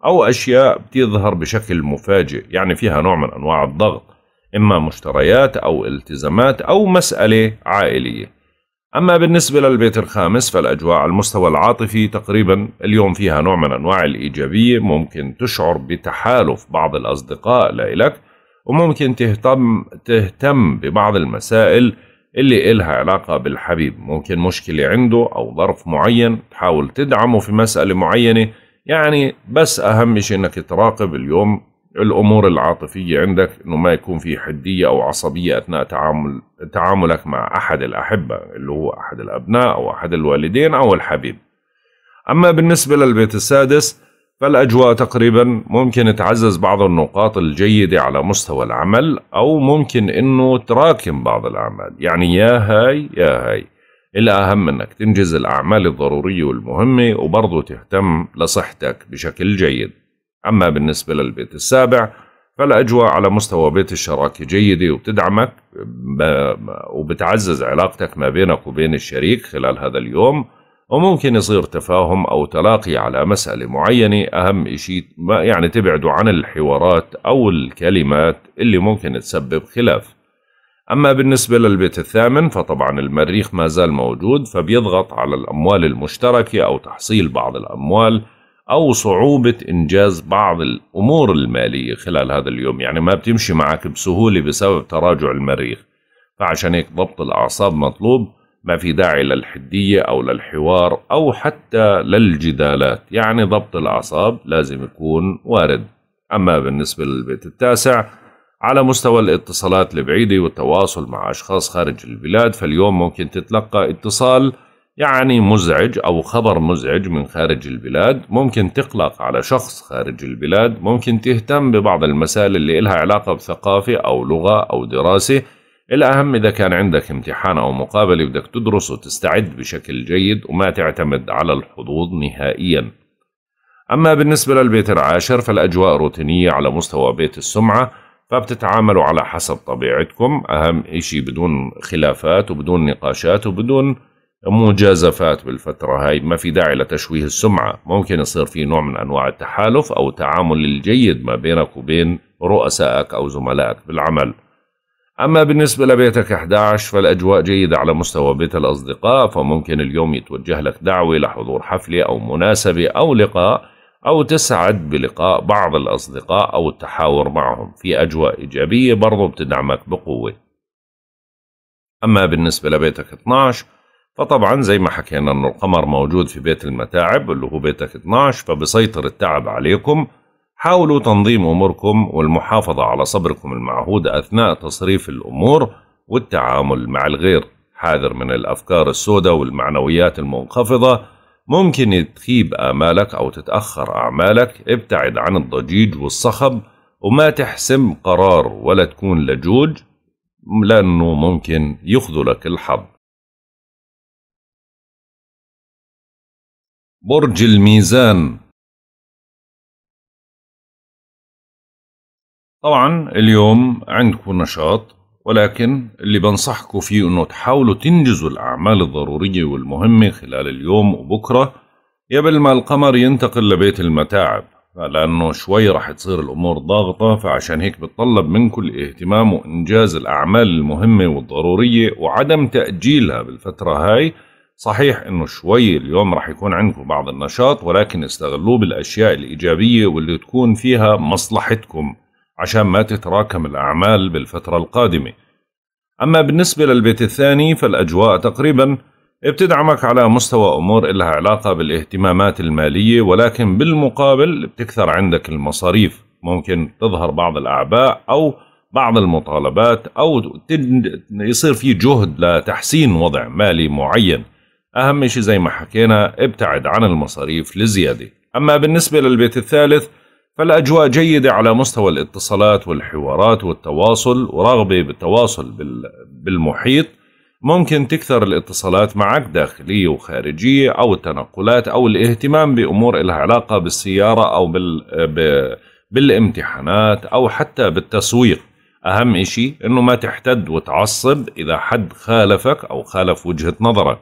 أو أشياء بتظهر بشكل مفاجئ يعني فيها نوع من أنواع الضغط إما مشتريات أو التزامات أو مسألة عائلية أما بالنسبة للبيت الخامس فالأجواء على المستوى العاطفي تقريبا اليوم فيها نوع من أنواع الإيجابية ممكن تشعر بتحالف بعض الأصدقاء لإلك وممكن تهتم تهتم ببعض المسائل اللي إلها علاقة بالحبيب ممكن مشكلة عنده أو ظرف معين تحاول تدعمه في مسألة معينة يعني بس أهم شيء أنك تراقب اليوم الامور العاطفيه عندك انه ما يكون في حديه او عصبيه اثناء تعامل تعاملك مع احد الاحبه اللي هو احد الابناء او احد الوالدين او الحبيب. اما بالنسبه للبيت السادس فالاجواء تقريبا ممكن تعزز بعض النقاط الجيده على مستوى العمل او ممكن انه تراكم بعض الاعمال، يعني يا هاي يا هاي. الأهم أنك تنجز الأعمال الضرورية والمهمة وبرضه تهتم لصحتك بشكل جيد أما بالنسبة للبيت السابع فالأجواء على مستوى بيت الشراكة جيدة وبتدعمك وبتعزز علاقتك ما بينك وبين الشريك خلال هذا اليوم وممكن يصير تفاهم أو تلاقي على مسألة معينة أهم إشي يعني تبعدوا عن الحوارات أو الكلمات اللي ممكن تسبب خلاف أما بالنسبة للبيت الثامن فطبعا المريخ ما زال موجود فبيضغط على الأموال المشتركة أو تحصيل بعض الأموال أو صعوبة إنجاز بعض الأمور المالية خلال هذا اليوم يعني ما بتمشي معك بسهولة بسبب تراجع المريخ فعشان هيك ضبط الأعصاب مطلوب ما في داعي للحدية أو للحوار أو حتى للجدالات يعني ضبط الأعصاب لازم يكون وارد أما بالنسبة للبيت التاسع على مستوى الاتصالات البعيدة والتواصل مع أشخاص خارج البلاد فاليوم ممكن تتلقى اتصال يعني مزعج أو خبر مزعج من خارج البلاد ممكن تقلق على شخص خارج البلاد ممكن تهتم ببعض المسائل اللي إلها علاقة بثقافة أو لغة أو دراسة الأهم إذا كان عندك امتحان أو مقابلة بدك تدرس وتستعد بشكل جيد وما تعتمد على الحظوظ نهائيا أما بالنسبة للبيت العاشر فالأجواء روتينية على مستوى بيت السمعة فبتتعاملوا على حسب طبيعتكم أهم إشي بدون خلافات وبدون نقاشات وبدون مجازفات بالفترة هاي ما في داعي لتشويه السمعة ممكن يصير في نوع من أنواع التحالف أو التعامل الجيد ما بينك وبين رؤسائك أو زملائك بالعمل أما بالنسبة لبيتك 11 فالأجواء جيدة على مستوى بيت الأصدقاء فممكن اليوم يتوجه لك دعوة لحضور حفلة أو مناسبة أو لقاء أو تسعد بلقاء بعض الأصدقاء أو التحاور معهم في أجواء إيجابية برضو بتدعمك بقوة أما بالنسبة لبيتك 12 فطبعا زي ما حكينا أن القمر موجود في بيت المتاعب اللي هو بيتك 12 فبسيطر التعب عليكم حاولوا تنظيم اموركم والمحافظه على صبركم المعهود اثناء تصريف الامور والتعامل مع الغير حاذر من الافكار السوداء والمعنويات المنخفضه ممكن تخيب امالك او تتاخر اعمالك ابتعد عن الضجيج والصخب وما تحسم قرار ولا تكون لجوج لانه ممكن يخذلك الحظ برج الميزان طبعا اليوم عندكم نشاط ولكن اللي بنصحكم فيه انه تحاولوا تنجزوا الاعمال الضرورية والمهمة خلال اليوم وبكرة قبل ما القمر ينتقل لبيت المتاعب لأنه شوي رح تصير الأمور ضاغطة فعشان هيك بتطلب منكم الاهتمام وإنجاز الأعمال المهمة والضرورية وعدم تأجيلها بالفترة هاي صحيح انه شوي اليوم رح يكون عندكم بعض النشاط ولكن استغلوه بالاشياء الايجابيه واللي تكون فيها مصلحتكم عشان ما تتراكم الاعمال بالفتره القادمه. اما بالنسبه للبيت الثاني فالاجواء تقريبا بتدعمك على مستوى امور إلها علاقه بالاهتمامات الماليه ولكن بالمقابل بتكثر عندك المصاريف، ممكن تظهر بعض الاعباء او بعض المطالبات او يصير في جهد لتحسين وضع مالي معين أهم شيء زي ما حكينا ابتعد عن المصاريف لزيادة أما بالنسبة للبيت الثالث فالأجواء جيدة على مستوى الاتصالات والحوارات والتواصل ورغبة بالتواصل بالمحيط ممكن تكثر الاتصالات معك داخلية وخارجية أو التنقلات أو الاهتمام بأمور لها علاقة بالسيارة أو بال... ب... بالامتحانات أو حتى بالتسويق أهم إشي أنه ما تحتد وتعصب إذا حد خالفك أو خالف وجهة نظرك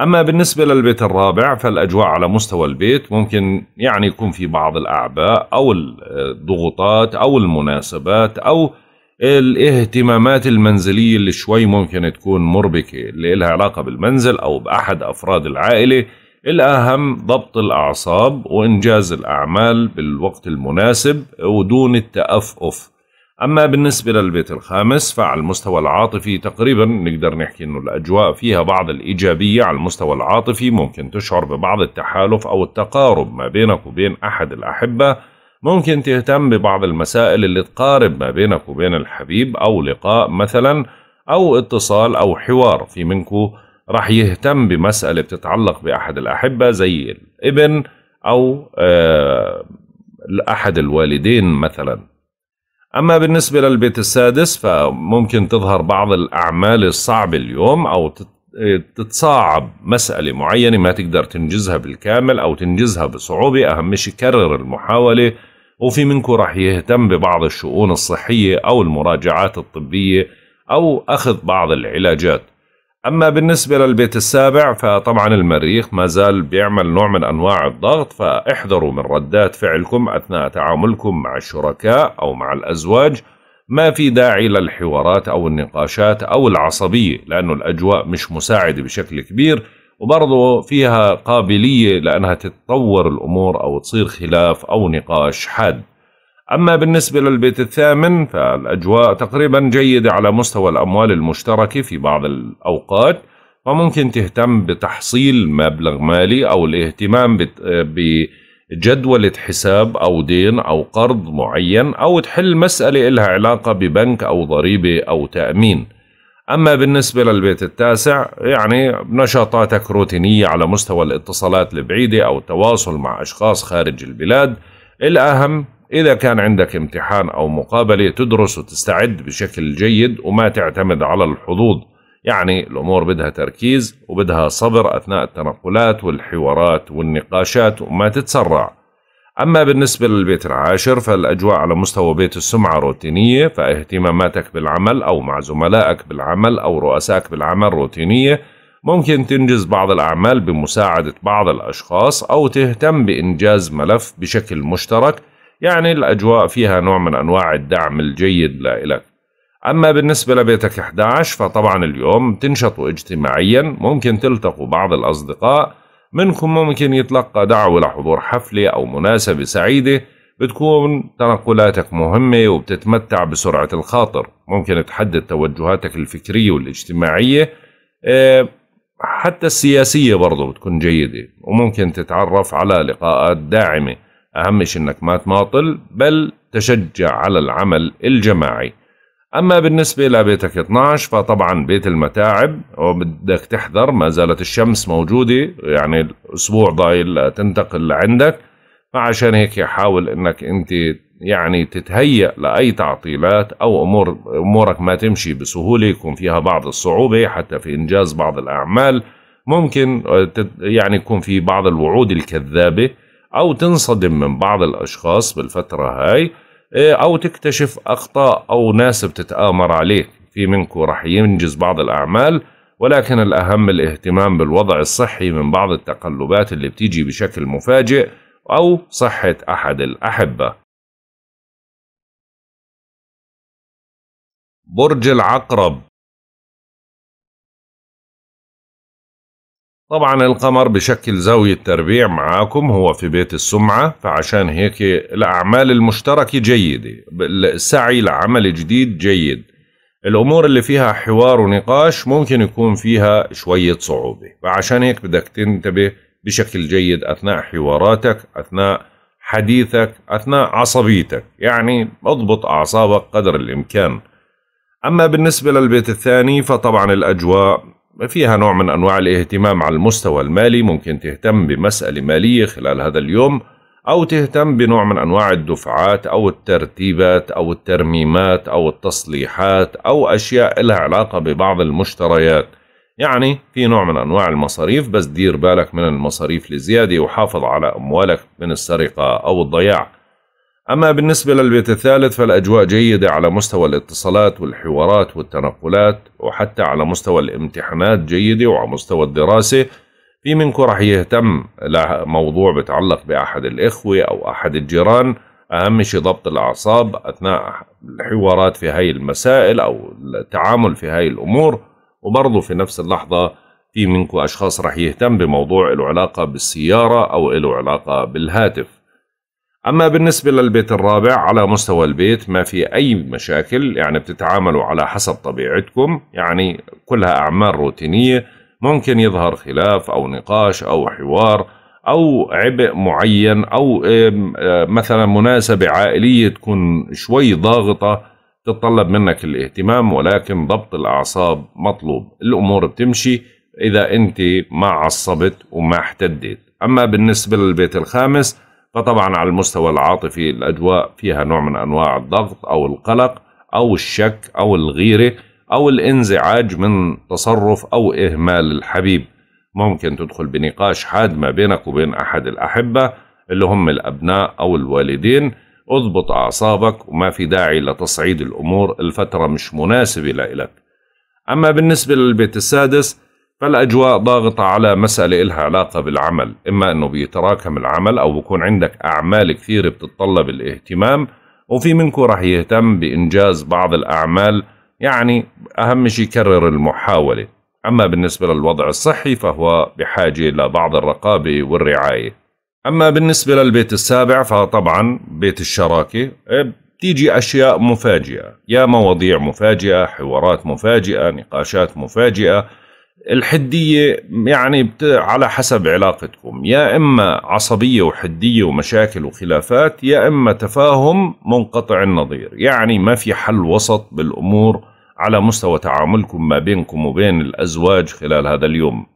أما بالنسبة للبيت الرابع فالأجواء على مستوى البيت ممكن يعني يكون في بعض الأعباء أو الضغوطات أو المناسبات أو الاهتمامات المنزلية اللي شوي ممكن تكون مربكة اللي لها علاقة بالمنزل أو بأحد أفراد العائلة الأهم ضبط الأعصاب وإنجاز الأعمال بالوقت المناسب ودون التأفؤف أما بالنسبة للبيت الخامس فعلى المستوى العاطفي تقريبا نقدر نحكي أنه الأجواء فيها بعض الإيجابية على المستوى العاطفي ممكن تشعر ببعض التحالف أو التقارب ما بينك وبين أحد الأحبة ممكن تهتم ببعض المسائل اللي تقارب ما بينك وبين الحبيب أو لقاء مثلا أو اتصال أو حوار في منكو رح يهتم بمسألة بتتعلق بأحد الأحبة زي الابن أو آه، أحد الوالدين مثلاً أما بالنسبة للبيت السادس فممكن تظهر بعض الأعمال الصعبة اليوم أو إيه، تتصاعب مسألة معينة ما تقدر تنجزها بالكامل أو تنجزها بصعوبة أهم شيء كرر المحاولة وفي منكم راح يهتم ببعض الشؤون الصحية أو المراجعات الطبية أو أخذ بعض العلاجات أما بالنسبة للبيت السابع فطبعا المريخ ما زال بيعمل نوع من أنواع الضغط فاحذروا من ردات فعلكم أثناء تعاملكم مع الشركاء أو مع الأزواج ما في داعي للحوارات أو النقاشات أو العصبية لأنه الأجواء مش مساعدة بشكل كبير وبرضه فيها قابلية لأنها تتطور الأمور أو تصير خلاف أو نقاش حاد أما بالنسبة للبيت الثامن فالأجواء تقريبا جيدة على مستوى الأموال المشتركة في بعض الأوقات فممكن تهتم بتحصيل مبلغ مالي أو الاهتمام بجدولة حساب أو دين أو قرض معين أو تحل مسألة إلها علاقة ببنك أو ضريبة أو تأمين أما بالنسبة للبيت التاسع يعني نشاطاتك روتينية على مستوى الاتصالات البعيدة أو التواصل مع أشخاص خارج البلاد الأهم إذا كان عندك امتحان أو مقابلة تدرس وتستعد بشكل جيد وما تعتمد على الحظوظ يعني الأمور بدها تركيز وبدها صبر أثناء التنقلات والحوارات والنقاشات وما تتسرع أما بالنسبة للبيت العاشر فالأجواء على مستوى بيت السمعة روتينية فاهتماماتك بالعمل أو مع زملائك بالعمل أو رؤسائك بالعمل روتينية ممكن تنجز بعض الأعمال بمساعدة بعض الأشخاص أو تهتم بإنجاز ملف بشكل مشترك يعني الأجواء فيها نوع من أنواع الدعم الجيد لإلك أما بالنسبة لبيتك 11 فطبعا اليوم تنشطوا اجتماعيا ممكن تلتقوا بعض الأصدقاء منكم ممكن يتلقى دعوة لحضور حفلة أو مناسبة سعيدة بتكون تنقلاتك مهمة وبتتمتع بسرعة الخاطر ممكن تحدد توجهاتك الفكرية والاجتماعية آه، حتى السياسية برضو بتكون جيدة وممكن تتعرف على لقاءات داعمة أهم شيء أنك ما تماطل بل تشجع على العمل الجماعي أما بالنسبة لبيتك 12 فطبعا بيت المتاعب وبدك تحذر ما زالت الشمس موجودة يعني الأسبوع ضايل تنتقل لعندك فعشان هيك حاول أنك أنت يعني تتهيأ لأي تعطيلات أو أمور أمورك ما تمشي بسهولة يكون فيها بعض الصعوبة حتى في إنجاز بعض الأعمال ممكن يعني يكون في بعض الوعود الكذابة أو تنصدم من بعض الأشخاص بالفترة هاي إيه، أو تكتشف أخطاء أو ناس بتتآمر عليك في منكو رح ينجز بعض الأعمال ولكن الأهم الاهتمام بالوضع الصحي من بعض التقلبات اللي بتيجي بشكل مفاجئ أو صحة أحد الأحبة برج العقرب طبعا القمر بشكل زاوية تربيع معاكم هو في بيت السمعة فعشان هيك الأعمال المشتركة جيدة السعي لعمل جديد جيد الأمور اللي فيها حوار ونقاش ممكن يكون فيها شوية صعوبة فعشان هيك بدك تنتبه بشكل جيد أثناء حواراتك أثناء حديثك أثناء عصبيتك يعني اضبط أعصابك قدر الإمكان أما بالنسبة للبيت الثاني فطبعا الأجواء فيها نوع من أنواع الاهتمام على المستوى المالي ممكن تهتم بمسألة مالية خلال هذا اليوم أو تهتم بنوع من أنواع الدفعات أو الترتيبات أو الترميمات أو التصليحات أو أشياء لها علاقة ببعض المشتريات يعني في نوع من أنواع المصاريف بس دير بالك من المصاريف لزيادة وحافظ على أموالك من السرقة أو الضياع أما بالنسبة للبيت الثالث فالأجواء جيدة على مستوى الاتصالات والحوارات والتنقلات وحتى على مستوى الامتحانات جيدة وعلى مستوى الدراسة في منكم رح يهتم لموضوع بتعلق بأحد الإخوة أو أحد الجيران أهم شيء ضبط الأعصاب أثناء الحوارات في هاي المسائل أو التعامل في هاي الأمور وبرضه في نفس اللحظة في منكم أشخاص رح يهتم بموضوع له علاقة بالسيارة أو له علاقة بالهاتف أما بالنسبة للبيت الرابع على مستوى البيت ما في أي مشاكل يعني بتتعاملوا على حسب طبيعتكم يعني كلها أعمال روتينية ممكن يظهر خلاف أو نقاش أو حوار أو عبء معين أو آه، مثلا مناسبة عائلية تكون شوي ضاغطة تتطلب منك الاهتمام ولكن ضبط الأعصاب مطلوب الأمور بتمشي إذا أنت ما عصبت وما احتديت أما بالنسبة للبيت الخامس فطبعا على المستوى العاطفي الأجواء فيها نوع من أنواع الضغط أو القلق أو الشك أو الغيرة أو الانزعاج من تصرف أو إهمال الحبيب ممكن تدخل بنقاش حاد ما بينك وبين أحد الأحبة اللي هم الأبناء أو الوالدين اضبط أعصابك وما في داعي لتصعيد الأمور الفترة مش مناسبة لإلك أما بالنسبة للبيت السادس فالأجواء ضاغطة على مسألة إلها علاقة بالعمل إما أنه بيتراكم العمل أو بكون عندك أعمال كثيرة بتتطلب الاهتمام وفي منكم راح يهتم بإنجاز بعض الأعمال يعني أهم شيء يكرر المحاولة أما بالنسبة للوضع الصحي فهو بحاجة لبعض الرقابة والرعاية أما بالنسبة للبيت السابع فطبعا بيت الشراكة إيه، تيجي أشياء مفاجئة يا مواضيع مفاجئة حوارات مفاجئة نقاشات مفاجئة الحديه يعني بت... على حسب علاقتكم يا اما عصبيه وحديه ومشاكل وخلافات يا اما تفاهم منقطع النظير يعني ما في حل وسط بالامور على مستوى تعاملكم ما بينكم وبين الازواج خلال هذا اليوم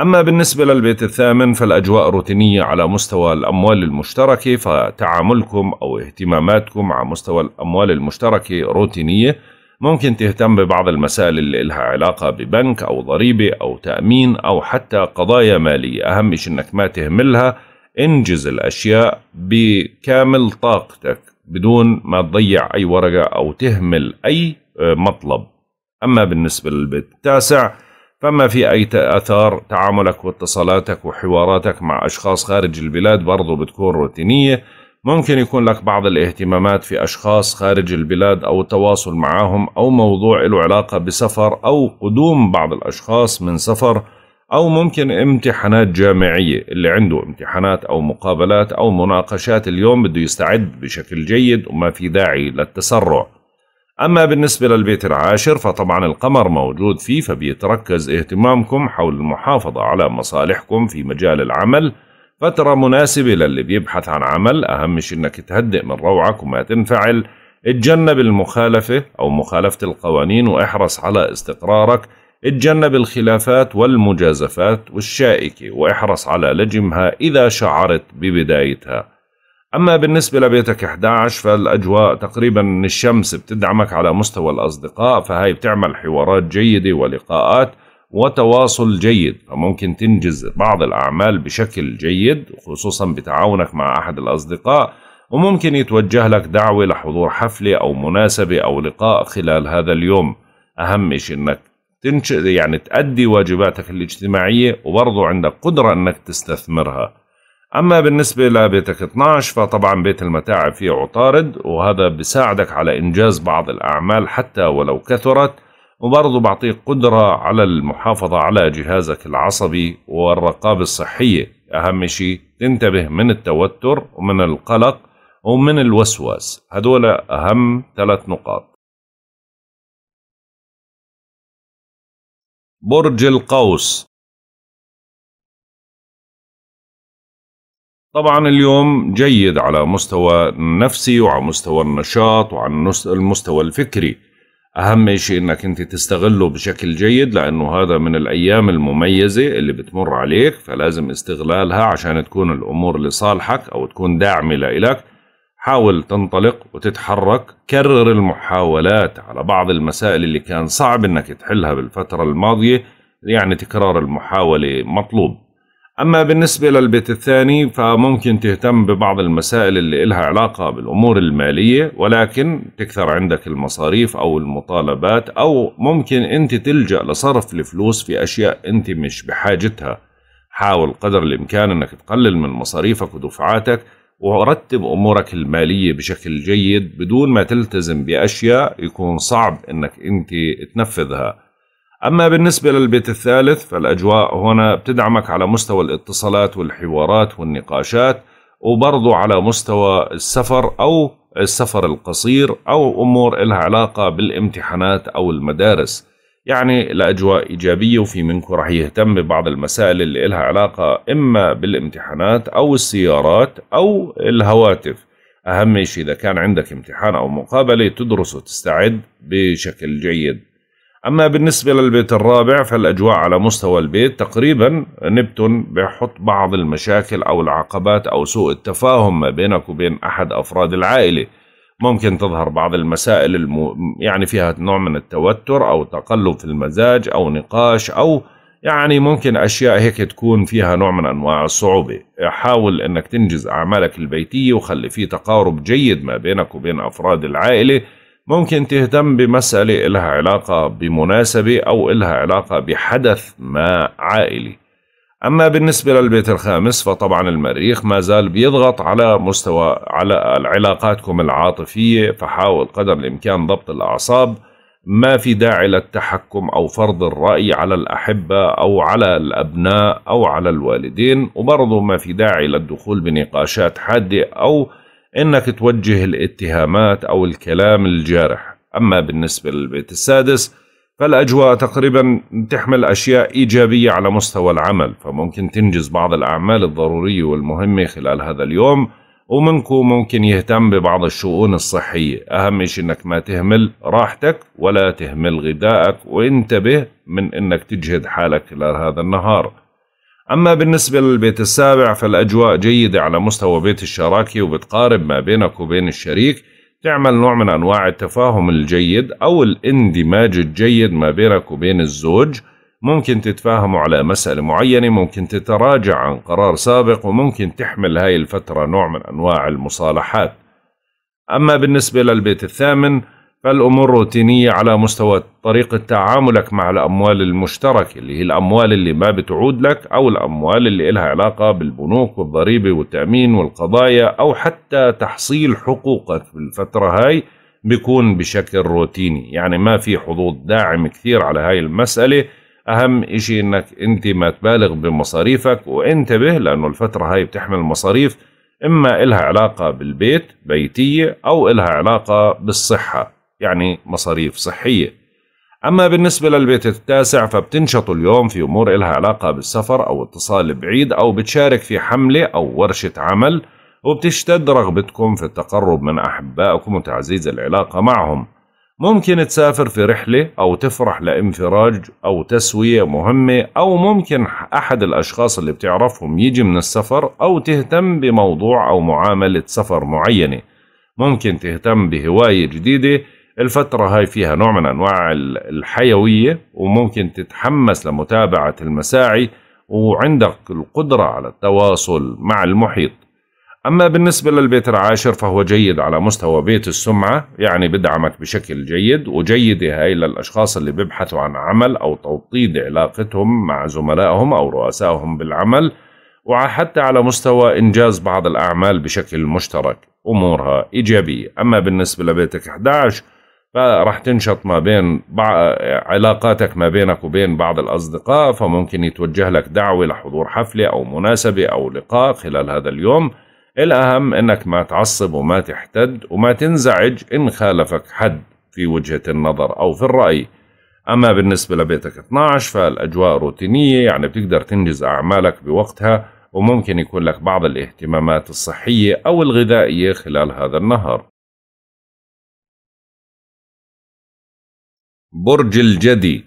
اما بالنسبه للبيت الثامن فالاجواء روتينيه على مستوى الاموال المشتركه فتعاملكم او اهتماماتكم على مستوى الاموال المشتركه روتينيه ممكن تهتم ببعض المسائل اللي إلها علاقة ببنك أو ضريبة أو تأمين أو حتى قضايا مالية أهم شيء إنك ما تهملها انجز الأشياء بكامل طاقتك بدون ما تضيع أي ورقة أو تهمل أي آه، مطلب أما بالنسبة للبيت التاسع فما في أي آثار تعاملك واتصالاتك وحواراتك مع أشخاص خارج البلاد برضو بتكون روتينية ممكن يكون لك بعض الاهتمامات في أشخاص خارج البلاد أو التواصل معهم أو موضوع له علاقة بسفر أو قدوم بعض الأشخاص من سفر أو ممكن امتحانات جامعية اللي عنده امتحانات أو مقابلات أو مناقشات اليوم بده يستعد بشكل جيد وما في داعي للتسرع أما بالنسبة للبيت العاشر فطبعا القمر موجود فيه فبيتركز اهتمامكم حول المحافظة على مصالحكم في مجال العمل فترة مناسبة للي بيبحث عن عمل أهم شي إنك تهدئ من روعك وما تنفعل اتجنب المخالفة أو مخالفة القوانين واحرص على استقرارك اتجنب الخلافات والمجازفات والشائكة واحرص على لجمها إذا شعرت ببدايتها أما بالنسبة لبيتك 11 فالأجواء تقريبا الشمس بتدعمك على مستوى الأصدقاء فهاي بتعمل حوارات جيدة ولقاءات وتواصل جيد فممكن تنجز بعض الأعمال بشكل جيد خصوصا بتعاونك مع أحد الأصدقاء وممكن يتوجه لك دعوة لحضور حفلة أو مناسبة أو لقاء خلال هذا اليوم أهم شيء أنك تنش... يعني تأدي واجباتك الاجتماعية وبرضه عندك قدرة أنك تستثمرها أما بالنسبة لبيتك 12 فطبعا بيت المتاعب فيه عطارد وهذا بيساعدك على إنجاز بعض الأعمال حتى ولو كثرت وبرضه بعطيك قدرة على المحافظة على جهازك العصبي والرقابة الصحية أهم شيء تنتبه من التوتر ومن القلق ومن الوسواس هدول أهم ثلاث نقاط برج القوس طبعا اليوم جيد على مستوى النفسي وعلى مستوى النشاط وعلى المستوى الفكري اهم شيء انك انت تستغله بشكل جيد لانه هذا من الايام المميزه اللي بتمر عليك فلازم استغلالها عشان تكون الامور لصالحك او تكون داعمه لإلك حاول تنطلق وتتحرك كرر المحاولات على بعض المسائل اللي كان صعب انك تحلها بالفتره الماضيه يعني تكرار المحاوله مطلوب أما بالنسبة للبيت الثاني فممكن تهتم ببعض المسائل اللي إلها علاقة بالأمور المالية ولكن تكثر عندك المصاريف أو المطالبات أو ممكن أنت تلجأ لصرف الفلوس في أشياء أنت مش بحاجتها حاول قدر الإمكان أنك تقلل من مصاريفك ودفعاتك ورتب أمورك المالية بشكل جيد بدون ما تلتزم بأشياء يكون صعب أنك أنت تنفذها أما بالنسبة للبيت الثالث فالأجواء هنا بتدعمك على مستوى الاتصالات والحوارات والنقاشات وبرضه على مستوى السفر أو السفر القصير أو أمور إلها علاقة بالامتحانات أو المدارس يعني الأجواء إيجابية وفي منكم رح يهتم ببعض المسائل اللي إلها علاقة إما بالامتحانات أو السيارات أو الهواتف أهم شيء إذا كان عندك امتحان أو مقابلة تدرس وتستعد بشكل جيد أما بالنسبة للبيت الرابع فالأجواء على مستوى البيت تقريبا نبتون بيحط بعض المشاكل أو العقبات أو سوء التفاهم ما بينك وبين أحد أفراد العائلة ممكن تظهر بعض المسائل المو... يعني فيها نوع من التوتر أو تقلب في المزاج أو نقاش أو يعني ممكن أشياء هيك تكون فيها نوع من أنواع الصعوبة حاول أنك تنجز أعمالك البيتية وخلي في تقارب جيد ما بينك وبين أفراد العائلة ممكن تهتم بمسألة إلها علاقة بمناسبة أو إلها علاقة بحدث ما عائلي أما بالنسبة للبيت الخامس فطبعا المريخ ما زال بيضغط على مستوى على علاقاتكم العاطفية فحاول قدر الإمكان ضبط الأعصاب ما في داعي للتحكم أو فرض الرأي على الأحبة أو على الأبناء أو على الوالدين وبرضه ما في داعي للدخول بنقاشات حادة أو إنك توجه الاتهامات أو الكلام الجارح أما بالنسبة للبيت السادس فالأجواء تقريبا تحمل أشياء إيجابية على مستوى العمل فممكن تنجز بعض الأعمال الضرورية والمهمة خلال هذا اليوم ومنكم ممكن يهتم ببعض الشؤون الصحية أهم شيء أنك ما تهمل راحتك ولا تهمل غذائك وانتبه من أنك تجهد حالك خلال هذا النهار أما بالنسبة للبيت السابع فالأجواء جيدة على مستوى بيت الشراكة وبتقارب ما بينك وبين الشريك تعمل نوع من أنواع التفاهم الجيد أو الاندماج الجيد ما بينك وبين الزوج ممكن تتفاهموا على مسألة معينة ممكن تتراجع عن قرار سابق وممكن تحمل هاي الفترة نوع من أنواع المصالحات أما بالنسبة للبيت الثامن فالأمور روتينية على مستوى طريقة تعاملك مع الأموال المشتركة اللي هي الأموال اللي ما بتعود لك أو الأموال اللي إلها علاقة بالبنوك والضريبة والتأمين والقضايا أو حتى تحصيل حقوقك في الفترة هاي بيكون بشكل روتيني يعني ما في حظوظ داعم كثير على هاي المسألة أهم إشي إنك أنت ما تبالغ بمصاريفك وانتبه لأنه الفترة هاي بتحمل مصاريف إما إلها علاقة بالبيت بيتية أو إلها علاقة بالصحة يعني مصاريف صحية أما بالنسبة للبيت التاسع فبتنشطوا اليوم في أمور إلها علاقة بالسفر أو اتصال بعيد أو بتشارك في حملة أو ورشة عمل وبتشتد رغبتكم في التقرب من أحبائكم وتعزيز العلاقة معهم ممكن تسافر في رحلة أو تفرح لانفراج أو تسوية مهمة أو ممكن أحد الأشخاص اللي بتعرفهم يجي من السفر أو تهتم بموضوع أو معاملة سفر معينة ممكن تهتم بهواية جديدة الفترة هاي فيها نوع من أنواع الحيوية وممكن تتحمس لمتابعة المساعي وعندك القدرة على التواصل مع المحيط أما بالنسبة للبيت العاشر فهو جيد على مستوى بيت السمعة يعني بدعمك بشكل جيد وجيدة هاي للأشخاص اللي بيبحثوا عن عمل أو توطيد علاقتهم مع زملائهم أو رؤسائهم بالعمل وحتى على مستوى إنجاز بعض الأعمال بشكل مشترك أمورها إيجابية أما بالنسبة لبيتك 11 فراح تنشط ما بين علاقاتك ما بينك وبين بعض الأصدقاء فممكن يتوجه لك دعوة لحضور حفلة أو مناسبة أو لقاء خلال هذا اليوم الأهم أنك ما تعصب وما تحتد وما تنزعج إن خالفك حد في وجهة النظر أو في الرأي أما بالنسبة لبيتك 12 فالأجواء روتينية يعني بتقدر تنجز أعمالك بوقتها وممكن يكون لك بعض الاهتمامات الصحية أو الغذائية خلال هذا النهار برج الجدي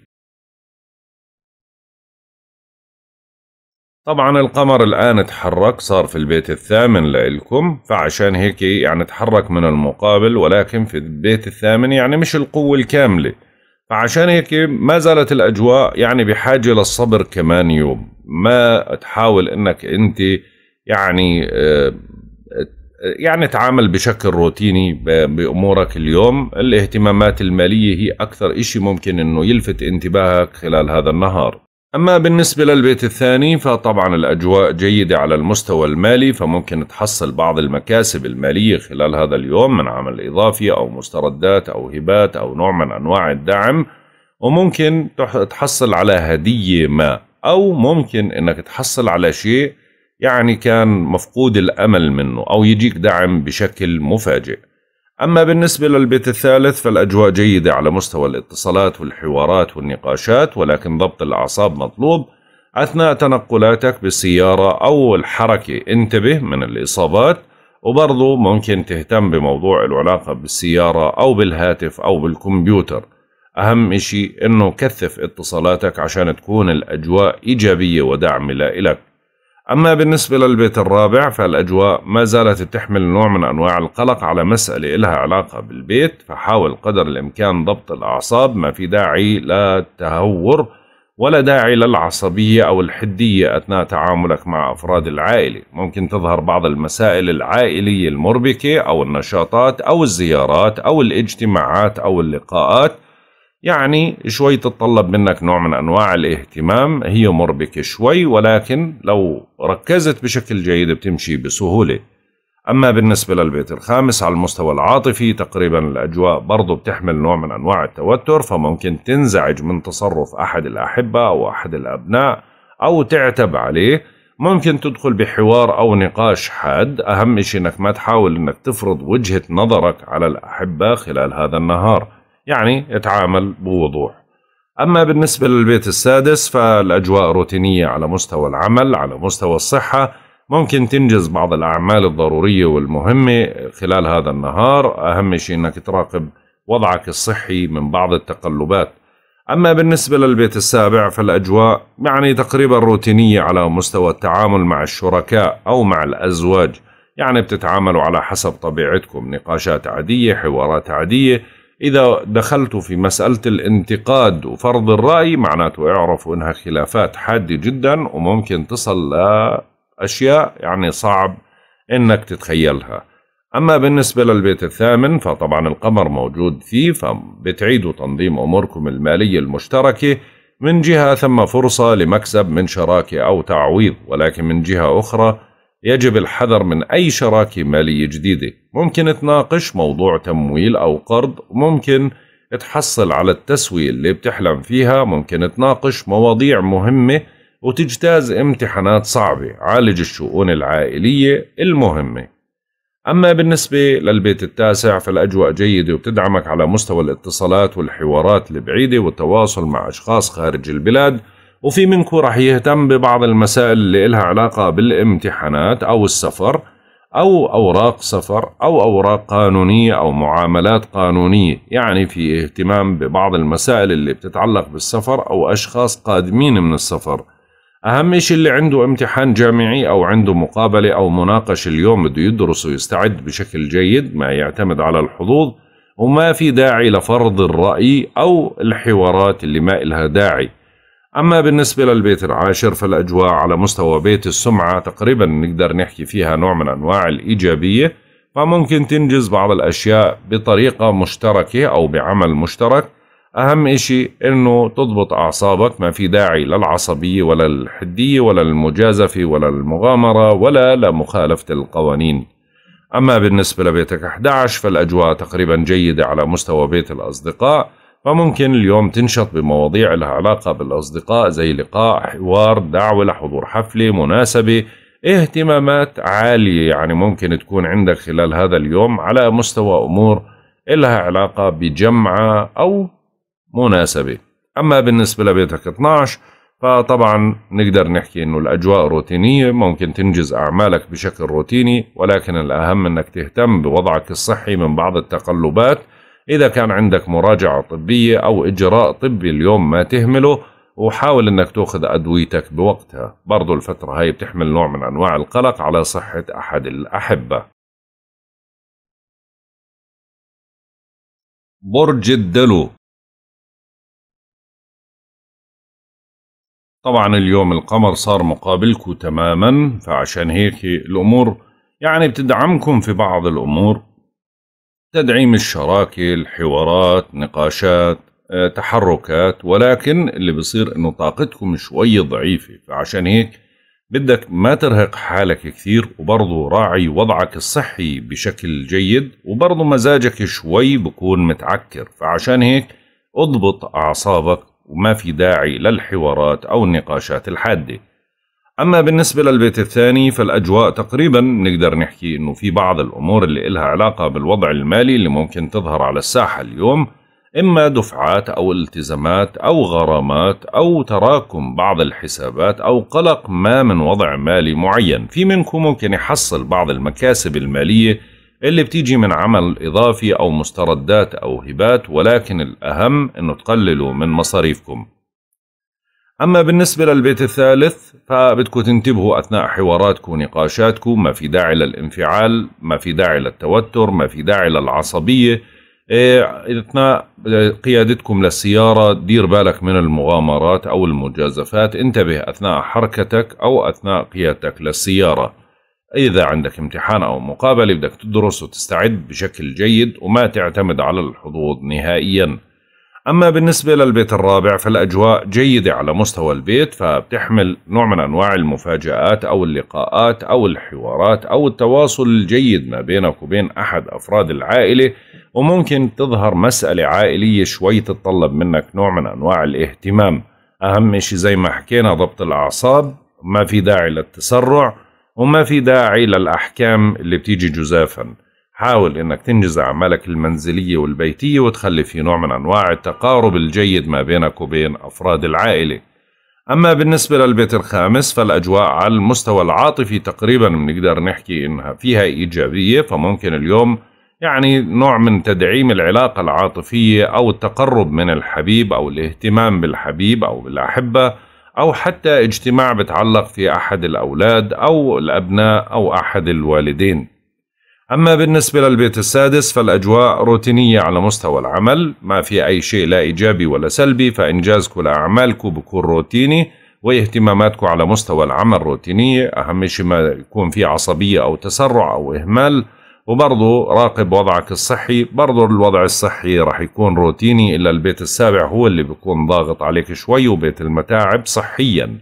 طبعا القمر الآن تحرك صار في البيت الثامن لإلكم فعشان هيك يعني تحرك من المقابل ولكن في البيت الثامن يعني مش القوة الكاملة فعشان هيك ما زالت الأجواء يعني بحاجة للصبر كمان يوم ما تحاول أنك أنت يعني آه، يعني تعامل بشكل روتيني بأمورك اليوم الاهتمامات المالية هي أكثر إشي ممكن أنه يلفت انتباهك خلال هذا النهار أما بالنسبة للبيت الثاني فطبعا الأجواء جيدة على المستوى المالي فممكن تحصل بعض المكاسب المالية خلال هذا اليوم من عمل إضافي أو مستردات أو هبات أو نوع من أنواع الدعم وممكن تحصل على هدية ما أو ممكن أنك تحصل على شيء يعني كان مفقود الأمل منه أو يجيك دعم بشكل مفاجئ أما بالنسبة للبيت الثالث فالأجواء جيدة على مستوى الاتصالات والحوارات والنقاشات ولكن ضبط الأعصاب مطلوب أثناء تنقلاتك بالسيارة أو الحركة انتبه من الإصابات وبرضه ممكن تهتم بموضوع العلاقة بالسيارة أو بالهاتف أو بالكمبيوتر أهم إشي إنه كثف اتصالاتك عشان تكون الأجواء إيجابية وداعمة لإلك أما بالنسبة للبيت الرابع فالأجواء ما زالت تحمل نوع من أنواع القلق على مسألة إلها علاقة بالبيت فحاول قدر الإمكان ضبط الأعصاب ما في داعي للتهور ولا داعي للعصبية أو الحدية أثناء تعاملك مع أفراد العائلة ممكن تظهر بعض المسائل العائلية المربكة أو النشاطات أو الزيارات أو الاجتماعات أو اللقاءات يعني شوي تتطلب منك نوع من أنواع الاهتمام هي مربكة شوي ولكن لو ركزت بشكل جيد بتمشي بسهولة أما بالنسبة للبيت الخامس على المستوى العاطفي تقريبا الأجواء برضو بتحمل نوع من أنواع التوتر فممكن تنزعج من تصرف أحد الأحبة أو أحد الأبناء أو تعتب عليه ممكن تدخل بحوار أو نقاش حاد أهم شيء أنك ما تحاول أنك تفرض وجهة نظرك على الأحبة خلال هذا النهار يعني اتعامل بوضوح أما بالنسبة للبيت السادس فالأجواء روتينية على مستوى العمل على مستوى الصحة ممكن تنجز بعض الأعمال الضرورية والمهمة خلال هذا النهار أهم شيء أنك تراقب وضعك الصحي من بعض التقلبات أما بالنسبة للبيت السابع فالأجواء يعني تقريبا روتينية على مستوى التعامل مع الشركاء أو مع الأزواج يعني بتتعاملوا على حسب طبيعتكم نقاشات عادية حوارات عادية إذا دخلتوا في مسألة الانتقاد وفرض الرأي معناته اعرفوا إنها خلافات حادة جدا وممكن تصل لأشياء يعني صعب إنك تتخيلها أما بالنسبة للبيت الثامن فطبعا القمر موجود فيه فبتعيدوا تنظيم أموركم المالية المشتركة من جهة ثم فرصة لمكسب من شراكة أو تعويض ولكن من جهة أخرى يجب الحذر من أي شراكة مالية جديدة ممكن تناقش موضوع تمويل أو قرض ممكن تحصل على التسوية اللي بتحلم فيها ممكن تناقش مواضيع مهمة وتجتاز امتحانات صعبة عالج الشؤون العائلية المهمة أما بالنسبة للبيت التاسع فالأجواء جيدة وبتدعمك على مستوى الاتصالات والحوارات البعيدة والتواصل مع أشخاص خارج البلاد وفي منكم رح يهتم ببعض المسائل اللي إلها علاقة بالامتحانات أو السفر أو أوراق سفر أو أوراق قانونية أو معاملات قانونية يعني في اهتمام ببعض المسائل اللي بتتعلق بالسفر أو أشخاص قادمين من السفر أهم شيء اللي عنده امتحان جامعي أو عنده مقابلة أو مناقشة اليوم بده يدرس ويستعد بشكل جيد ما يعتمد على الحظوظ وما في داعي لفرض الرأي أو الحوارات اللي ما إلها داعي أما بالنسبة للبيت العاشر فالأجواء على مستوى بيت السمعة تقريبا نقدر نحكي فيها نوع من أنواع الإيجابية فممكن تنجز بعض الأشياء بطريقة مشتركة أو بعمل مشترك أهم إشي إنه تضبط أعصابك ما في داعي للعصبية ولا الحدية ولا المجازفة ولا المغامرة ولا لمخالفة القوانين أما بالنسبة لبيتك 11 فالأجواء تقريبا جيدة على مستوى بيت الأصدقاء فممكن اليوم تنشط بمواضيع لها علاقة بالأصدقاء زي لقاء حوار دعوة لحضور حفلة مناسبة اهتمامات عالية يعني ممكن تكون عندك خلال هذا اليوم على مستوى أمور إلها علاقة بجمعة أو مناسبة أما بالنسبة لبيتك 12 فطبعا نقدر نحكي انه الاجواء روتينيه ممكن تنجز اعمالك بشكل روتيني ولكن الاهم انك تهتم بوضعك الصحي من بعض التقلبات إذا كان عندك مراجعة طبية أو إجراء طبي اليوم ما تهمله وحاول انك تاخذ ادويتك بوقتها برضو الفترة هاي بتحمل نوع من انواع القلق على صحة احد الاحبة برج الدلو طبعا اليوم القمر صار مقابلكم تماما فعشان هيك الامور يعني بتدعمكم في بعض الامور تدعيم الشراكة الحوارات نقاشات آه، تحركات ولكن اللي بصير انه طاقتكم شوي ضعيفة فعشان هيك بدك ما ترهق حالك كثير وبرضه راعي وضعك الصحي بشكل جيد وبرضه مزاجك شوي بكون متعكر فعشان هيك اضبط أعصابك وما في داعي للحوارات أو النقاشات الحادة أما بالنسبة للبيت الثاني فالأجواء تقريبا نقدر نحكي أنه في بعض الأمور اللي إلها علاقة بالوضع المالي اللي ممكن تظهر على الساحة اليوم إما دفعات أو التزامات أو غرامات أو تراكم بعض الحسابات أو قلق ما من وضع مالي معين في منكم ممكن يحصل بعض المكاسب المالية اللي بتيجي من عمل إضافي أو مستردات أو هبات ولكن الأهم أنه تقللوا من مصاريفكم أما بالنسبة للبيت الثالث فبدكم تنتبهوا أثناء حواراتكم ونقاشاتكم ما في داعي للانفعال ما في داعي للتوتر ما في داعي للعصبية إيه، أثناء قيادتكم للسيارة دير بالك من المغامرات أو المجازفات انتبه أثناء حركتك أو أثناء قيادتك للسيارة إذا عندك امتحان أو مقابلة بدك تدرس وتستعد بشكل جيد وما تعتمد على الحظوظ نهائياً أما بالنسبة للبيت الرابع فالأجواء جيدة على مستوى البيت فبتحمل نوع من أنواع المفاجآت أو اللقاءات أو الحوارات أو التواصل الجيد ما بينك وبين أحد أفراد العائلة وممكن تظهر مسألة عائلية شوي تتطلب منك نوع من أنواع الاهتمام أهم شيء زي ما حكينا ضبط الأعصاب ما في داعي للتسرع وما في داعي للأحكام اللي بتيجي جزافاً حاول انك تنجز اعمالك المنزليه والبيتيه وتخلي في نوع من انواع التقارب الجيد ما بينك وبين افراد العائله اما بالنسبه للبيت الخامس فالاجواء على المستوى العاطفي تقريبا بنقدر نحكي انها فيها ايجابيه فممكن اليوم يعني نوع من تدعيم العلاقة العاطفية أو التقرب من الحبيب أو الاهتمام بالحبيب أو بالأحبة أو حتى اجتماع بتعلق في أحد الأولاد أو الأبناء أو أحد الوالدين أما بالنسبة للبيت السادس فالأجواء روتينية على مستوى العمل ما في أي شيء لا إيجابي ولا سلبي فإنجازك لأعمالك بكون روتيني واهتماماتك على مستوى العمل روتينية أهم شيء ما يكون في عصبية أو تسرع أو إهمال وبرضه راقب وضعك الصحي برضه الوضع الصحي رح يكون روتيني إلا البيت السابع هو اللي بيكون ضاغط عليك شوي وبيت المتاعب صحيا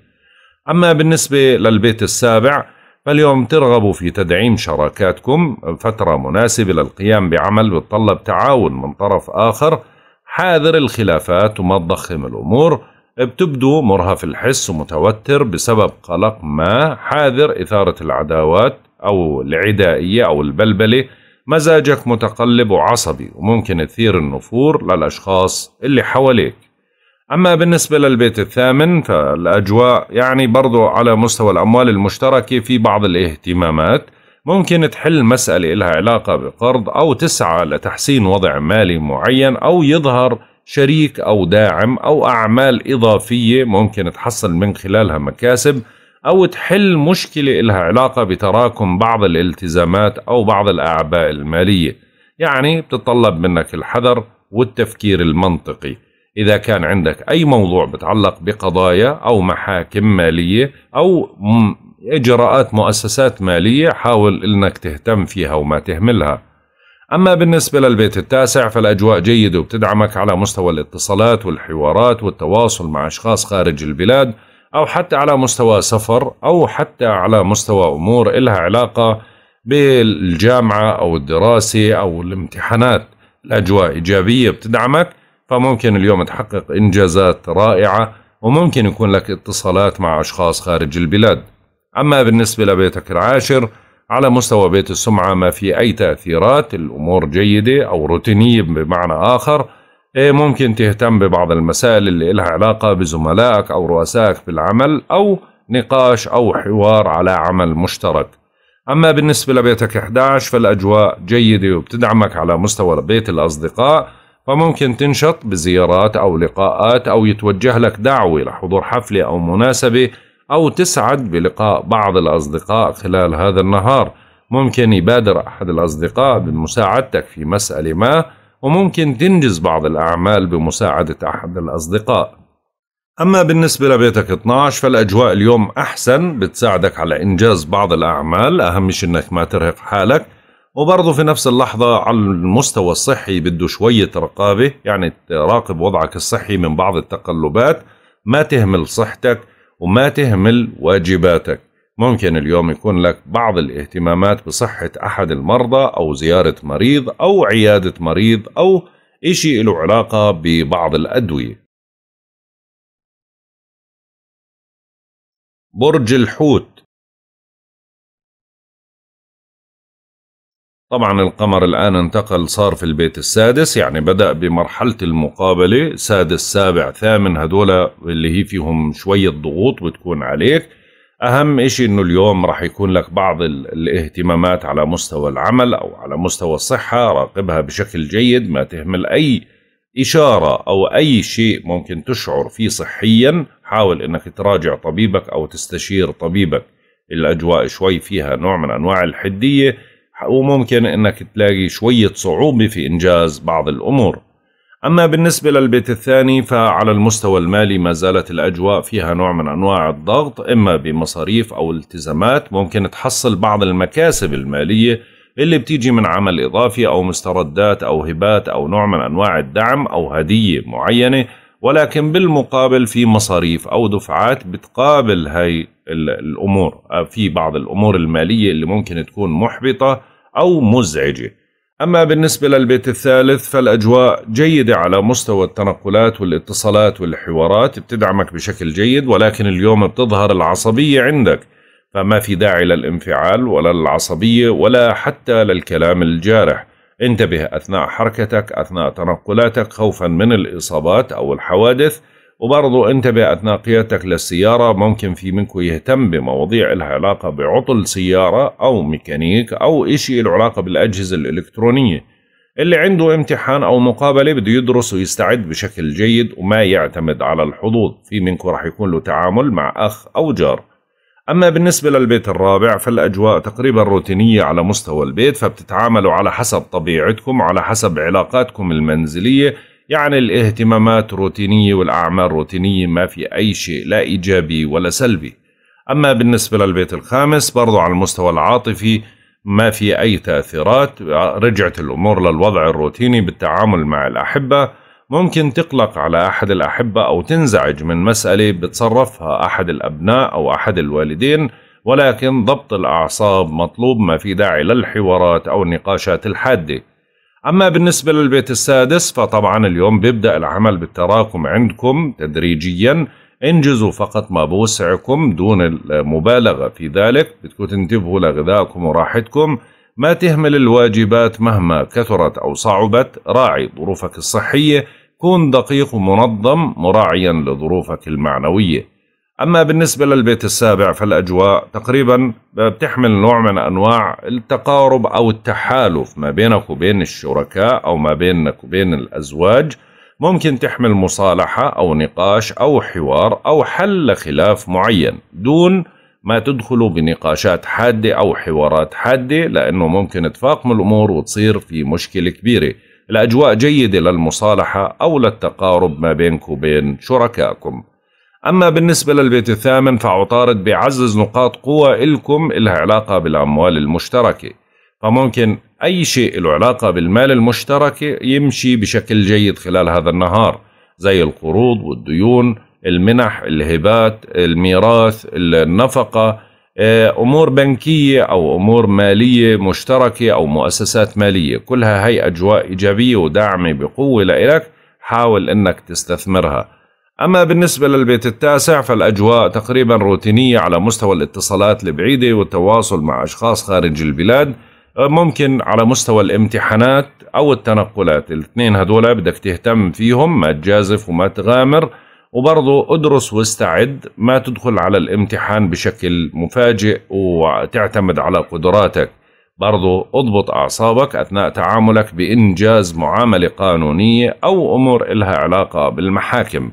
أما بالنسبة للبيت السابع فاليوم ترغبوا في تدعيم شراكاتكم فترة مناسبة للقيام بعمل بتطلب تعاون من طرف آخر حاذر الخلافات وما تضخم الأمور بتبدو مرهف الحس ومتوتر بسبب قلق ما حاذر إثارة العداوات أو العدائية أو البلبلة مزاجك متقلب وعصبي وممكن تثير النفور للأشخاص اللي حواليك أما بالنسبة للبيت الثامن فالأجواء يعني برضو على مستوى الأموال المشتركة في بعض الاهتمامات ممكن تحل مسألة لها علاقة بقرض أو تسعى لتحسين وضع مالي معين أو يظهر شريك أو داعم أو أعمال إضافية ممكن تحصل من خلالها مكاسب أو تحل مشكلة لها علاقة بتراكم بعض الالتزامات أو بعض الأعباء المالية يعني بتطلب منك الحذر والتفكير المنطقي إذا كان عندك أي موضوع بتعلق بقضايا أو محاكم مالية أو إجراءات مؤسسات مالية حاول إنك تهتم فيها وما تهملها أما بالنسبة للبيت التاسع فالأجواء جيدة وبتدعمك على مستوى الاتصالات والحوارات والتواصل مع أشخاص خارج البلاد أو حتى على مستوى سفر أو حتى على مستوى أمور إلها علاقة بالجامعة أو الدراسة أو الامتحانات الأجواء إيجابية بتدعمك فممكن اليوم تحقق إنجازات رائعة وممكن يكون لك اتصالات مع أشخاص خارج البلاد أما بالنسبة لبيتك العاشر على مستوى بيت السمعة ما في أي تأثيرات الأمور جيدة أو روتينية بمعنى آخر إيه، ممكن تهتم ببعض المسائل اللي إلها علاقة بزملائك أو رؤسائك في العمل أو نقاش أو حوار على عمل مشترك أما بالنسبة لبيتك 11 فالأجواء جيدة وبتدعمك على مستوى بيت الأصدقاء فممكن تنشط بزيارات أو لقاءات أو يتوجه لك دعوة لحضور حفلة أو مناسبة أو تسعد بلقاء بعض الأصدقاء خلال هذا النهار ممكن يبادر أحد الأصدقاء بمساعدتك في مسألة ما وممكن تنجز بعض الأعمال بمساعدة أحد الأصدقاء أما بالنسبة لبيتك 12 فالأجواء اليوم أحسن بتساعدك على إنجاز بعض الأعمال أهم شيء أنك ما ترهق حالك وبرضه في نفس اللحظة على المستوى الصحي بده شوية رقابة يعني تراقب وضعك الصحي من بعض التقلبات ما تهمل صحتك وما تهمل واجباتك ممكن اليوم يكون لك بعض الاهتمامات بصحة أحد المرضى أو زيارة مريض أو عيادة مريض أو إشي له علاقة ببعض الأدوية برج الحوت طبعا القمر الآن انتقل صار في البيت السادس يعني بدأ بمرحلة المقابلة سادس سابع ثامن هدول اللي هي فيهم شوية ضغوط بتكون عليك أهم إشي إنه اليوم راح يكون لك بعض الاهتمامات على مستوى العمل أو على مستوى الصحة راقبها بشكل جيد ما تهمل أي إشارة أو أي شيء ممكن تشعر فيه صحيا حاول إنك تراجع طبيبك أو تستشير طبيبك الأجواء شوي فيها نوع من أنواع الحدية وممكن انك تلاقي شوية صعوبة في انجاز بعض الامور اما بالنسبة للبيت الثاني فعلى المستوى المالي ما زالت الاجواء فيها نوع من انواع الضغط اما بمصاريف او التزامات ممكن تحصل بعض المكاسب المالية اللي بتيجي من عمل اضافي او مستردات او هبات او نوع من انواع الدعم او هدية معينة ولكن بالمقابل في مصاريف أو دفعات بتقابل هاي الأمور في بعض الأمور المالية اللي ممكن تكون محبطة أو مزعجة أما بالنسبة للبيت الثالث فالأجواء جيدة على مستوى التنقلات والاتصالات والحوارات بتدعمك بشكل جيد ولكن اليوم بتظهر العصبية عندك فما في داعي للانفعال ولا للعصبية ولا حتى للكلام الجارح انتبه أثناء حركتك أثناء تنقلاتك خوفا من الإصابات أو الحوادث وبرضو انتبه أثناء قيادتك للسيارة ممكن في منكم يهتم بمواضيع لها علاقة بعطل سيارة أو ميكانيك أو إشي العلاقة علاقة بالأجهزة الإلكترونية اللي عنده امتحان أو مقابلة بده يدرس ويستعد بشكل جيد وما يعتمد على الحظوظ في منكم رح يكون له تعامل مع أخ أو جار أما بالنسبة للبيت الرابع فالأجواء تقريبا روتينية على مستوى البيت فبتتعاملوا على حسب طبيعتكم على حسب علاقاتكم المنزلية يعني الاهتمامات روتينية والأعمال روتينية ما في أي شيء لا إيجابي ولا سلبي أما بالنسبة للبيت الخامس برضو على المستوى العاطفي ما في أي تأثيرات رجعت الأمور للوضع الروتيني بالتعامل مع الأحبة ممكن تقلق على أحد الأحبة أو تنزعج من مسألة بتصرفها أحد الأبناء أو أحد الوالدين ولكن ضبط الأعصاب مطلوب ما في داعي للحوارات أو النقاشات الحادة أما بالنسبة للبيت السادس فطبعا اليوم بيبدأ العمل بالتراكم عندكم تدريجيا انجزوا فقط ما بوسعكم دون المبالغة في ذلك بدكم تنتبهوا لغذائكم وراحتكم ما تهمل الواجبات مهما كثرت أو صعبت راعي ظروفك الصحية كن دقيق ومنظم مراعيا لظروفك المعنوية أما بالنسبة للبيت السابع فالأجواء تقريبا بتحمل نوع من أنواع التقارب أو التحالف ما بينك وبين الشركاء أو ما بينك وبين الأزواج ممكن تحمل مصالحة أو نقاش أو حوار أو حل خلاف معين دون ما تدخلوا بنقاشات حادة أو حوارات حادة لأنه ممكن تفاقم الأمور وتصير في مشكلة كبيرة الأجواء جيدة للمصالحة أو للتقارب ما بينك وبين شركائكم أما بالنسبة للبيت الثامن فعطارد بيعزز نقاط قوة إلكم إلها علاقة بالأموال المشتركة فممكن أي شيء له علاقة بالمال المشترك يمشي بشكل جيد خلال هذا النهار زي القروض والديون المنح الهبات الميراث النفقة آه، امور بنكيه او امور ماليه مشتركه او مؤسسات ماليه كلها هي اجواء ايجابيه وداعمه بقوه لإلك حاول انك تستثمرها اما بالنسبه للبيت التاسع فالاجواء تقريبا روتينيه على مستوى الاتصالات البعيده والتواصل مع اشخاص خارج البلاد آه، ممكن على مستوى الامتحانات او التنقلات الاثنين هدول بدك تهتم فيهم ما تجازف وما تغامر وبرضه ادرس واستعد ما تدخل على الامتحان بشكل مفاجئ وتعتمد على قدراتك برضو اضبط أعصابك أثناء تعاملك بإنجاز معاملة قانونية أو أمور إلها علاقة بالمحاكم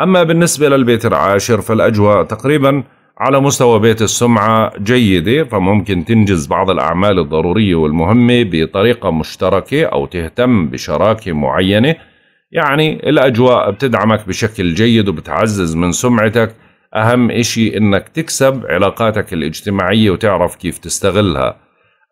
أما بالنسبة للبيت العاشر فالأجواء تقريبا على مستوى بيت السمعة جيدة فممكن تنجز بعض الأعمال الضرورية والمهمة بطريقة مشتركة أو تهتم بشراكة معينة يعني الأجواء بتدعمك بشكل جيد وبتعزز من سمعتك أهم إشي إنك تكسب علاقاتك الاجتماعية وتعرف كيف تستغلها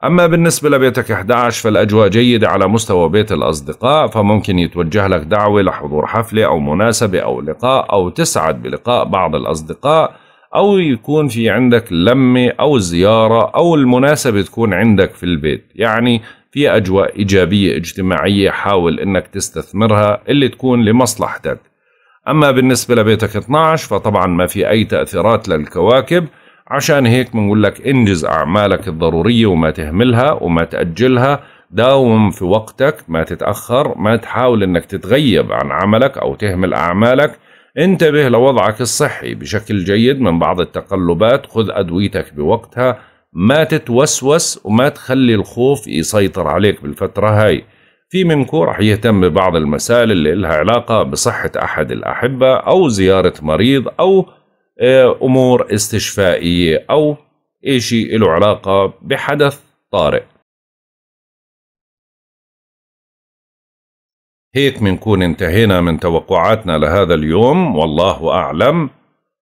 أما بالنسبة لبيتك 11 فالأجواء جيدة على مستوى بيت الأصدقاء فممكن يتوجه لك دعوة لحضور حفلة أو مناسبة أو لقاء أو تسعد بلقاء بعض الأصدقاء أو يكون في عندك لمة أو زيارة أو المناسبة تكون عندك في البيت يعني في أجواء إيجابية اجتماعية حاول أنك تستثمرها اللي تكون لمصلحتك أما بالنسبة لبيتك 12 فطبعا ما في أي تأثيرات للكواكب عشان هيك بنقول لك انجز أعمالك الضرورية وما تهملها وما تأجلها داوم في وقتك ما تتأخر ما تحاول أنك تتغيب عن عملك أو تهمل أعمالك انتبه لوضعك الصحي بشكل جيد من بعض التقلبات خذ أدويتك بوقتها ما تتوسوس وما تخلي الخوف يسيطر عليك بالفترة هاي في منكو رح يهتم ببعض المسائل اللي لها علاقة بصحة أحد الأحبة أو زيارة مريض أو آه، أمور استشفائية أو أي شيء له علاقة بحدث طارئ هيك منكون انتهينا من توقعاتنا لهذا اليوم والله أعلم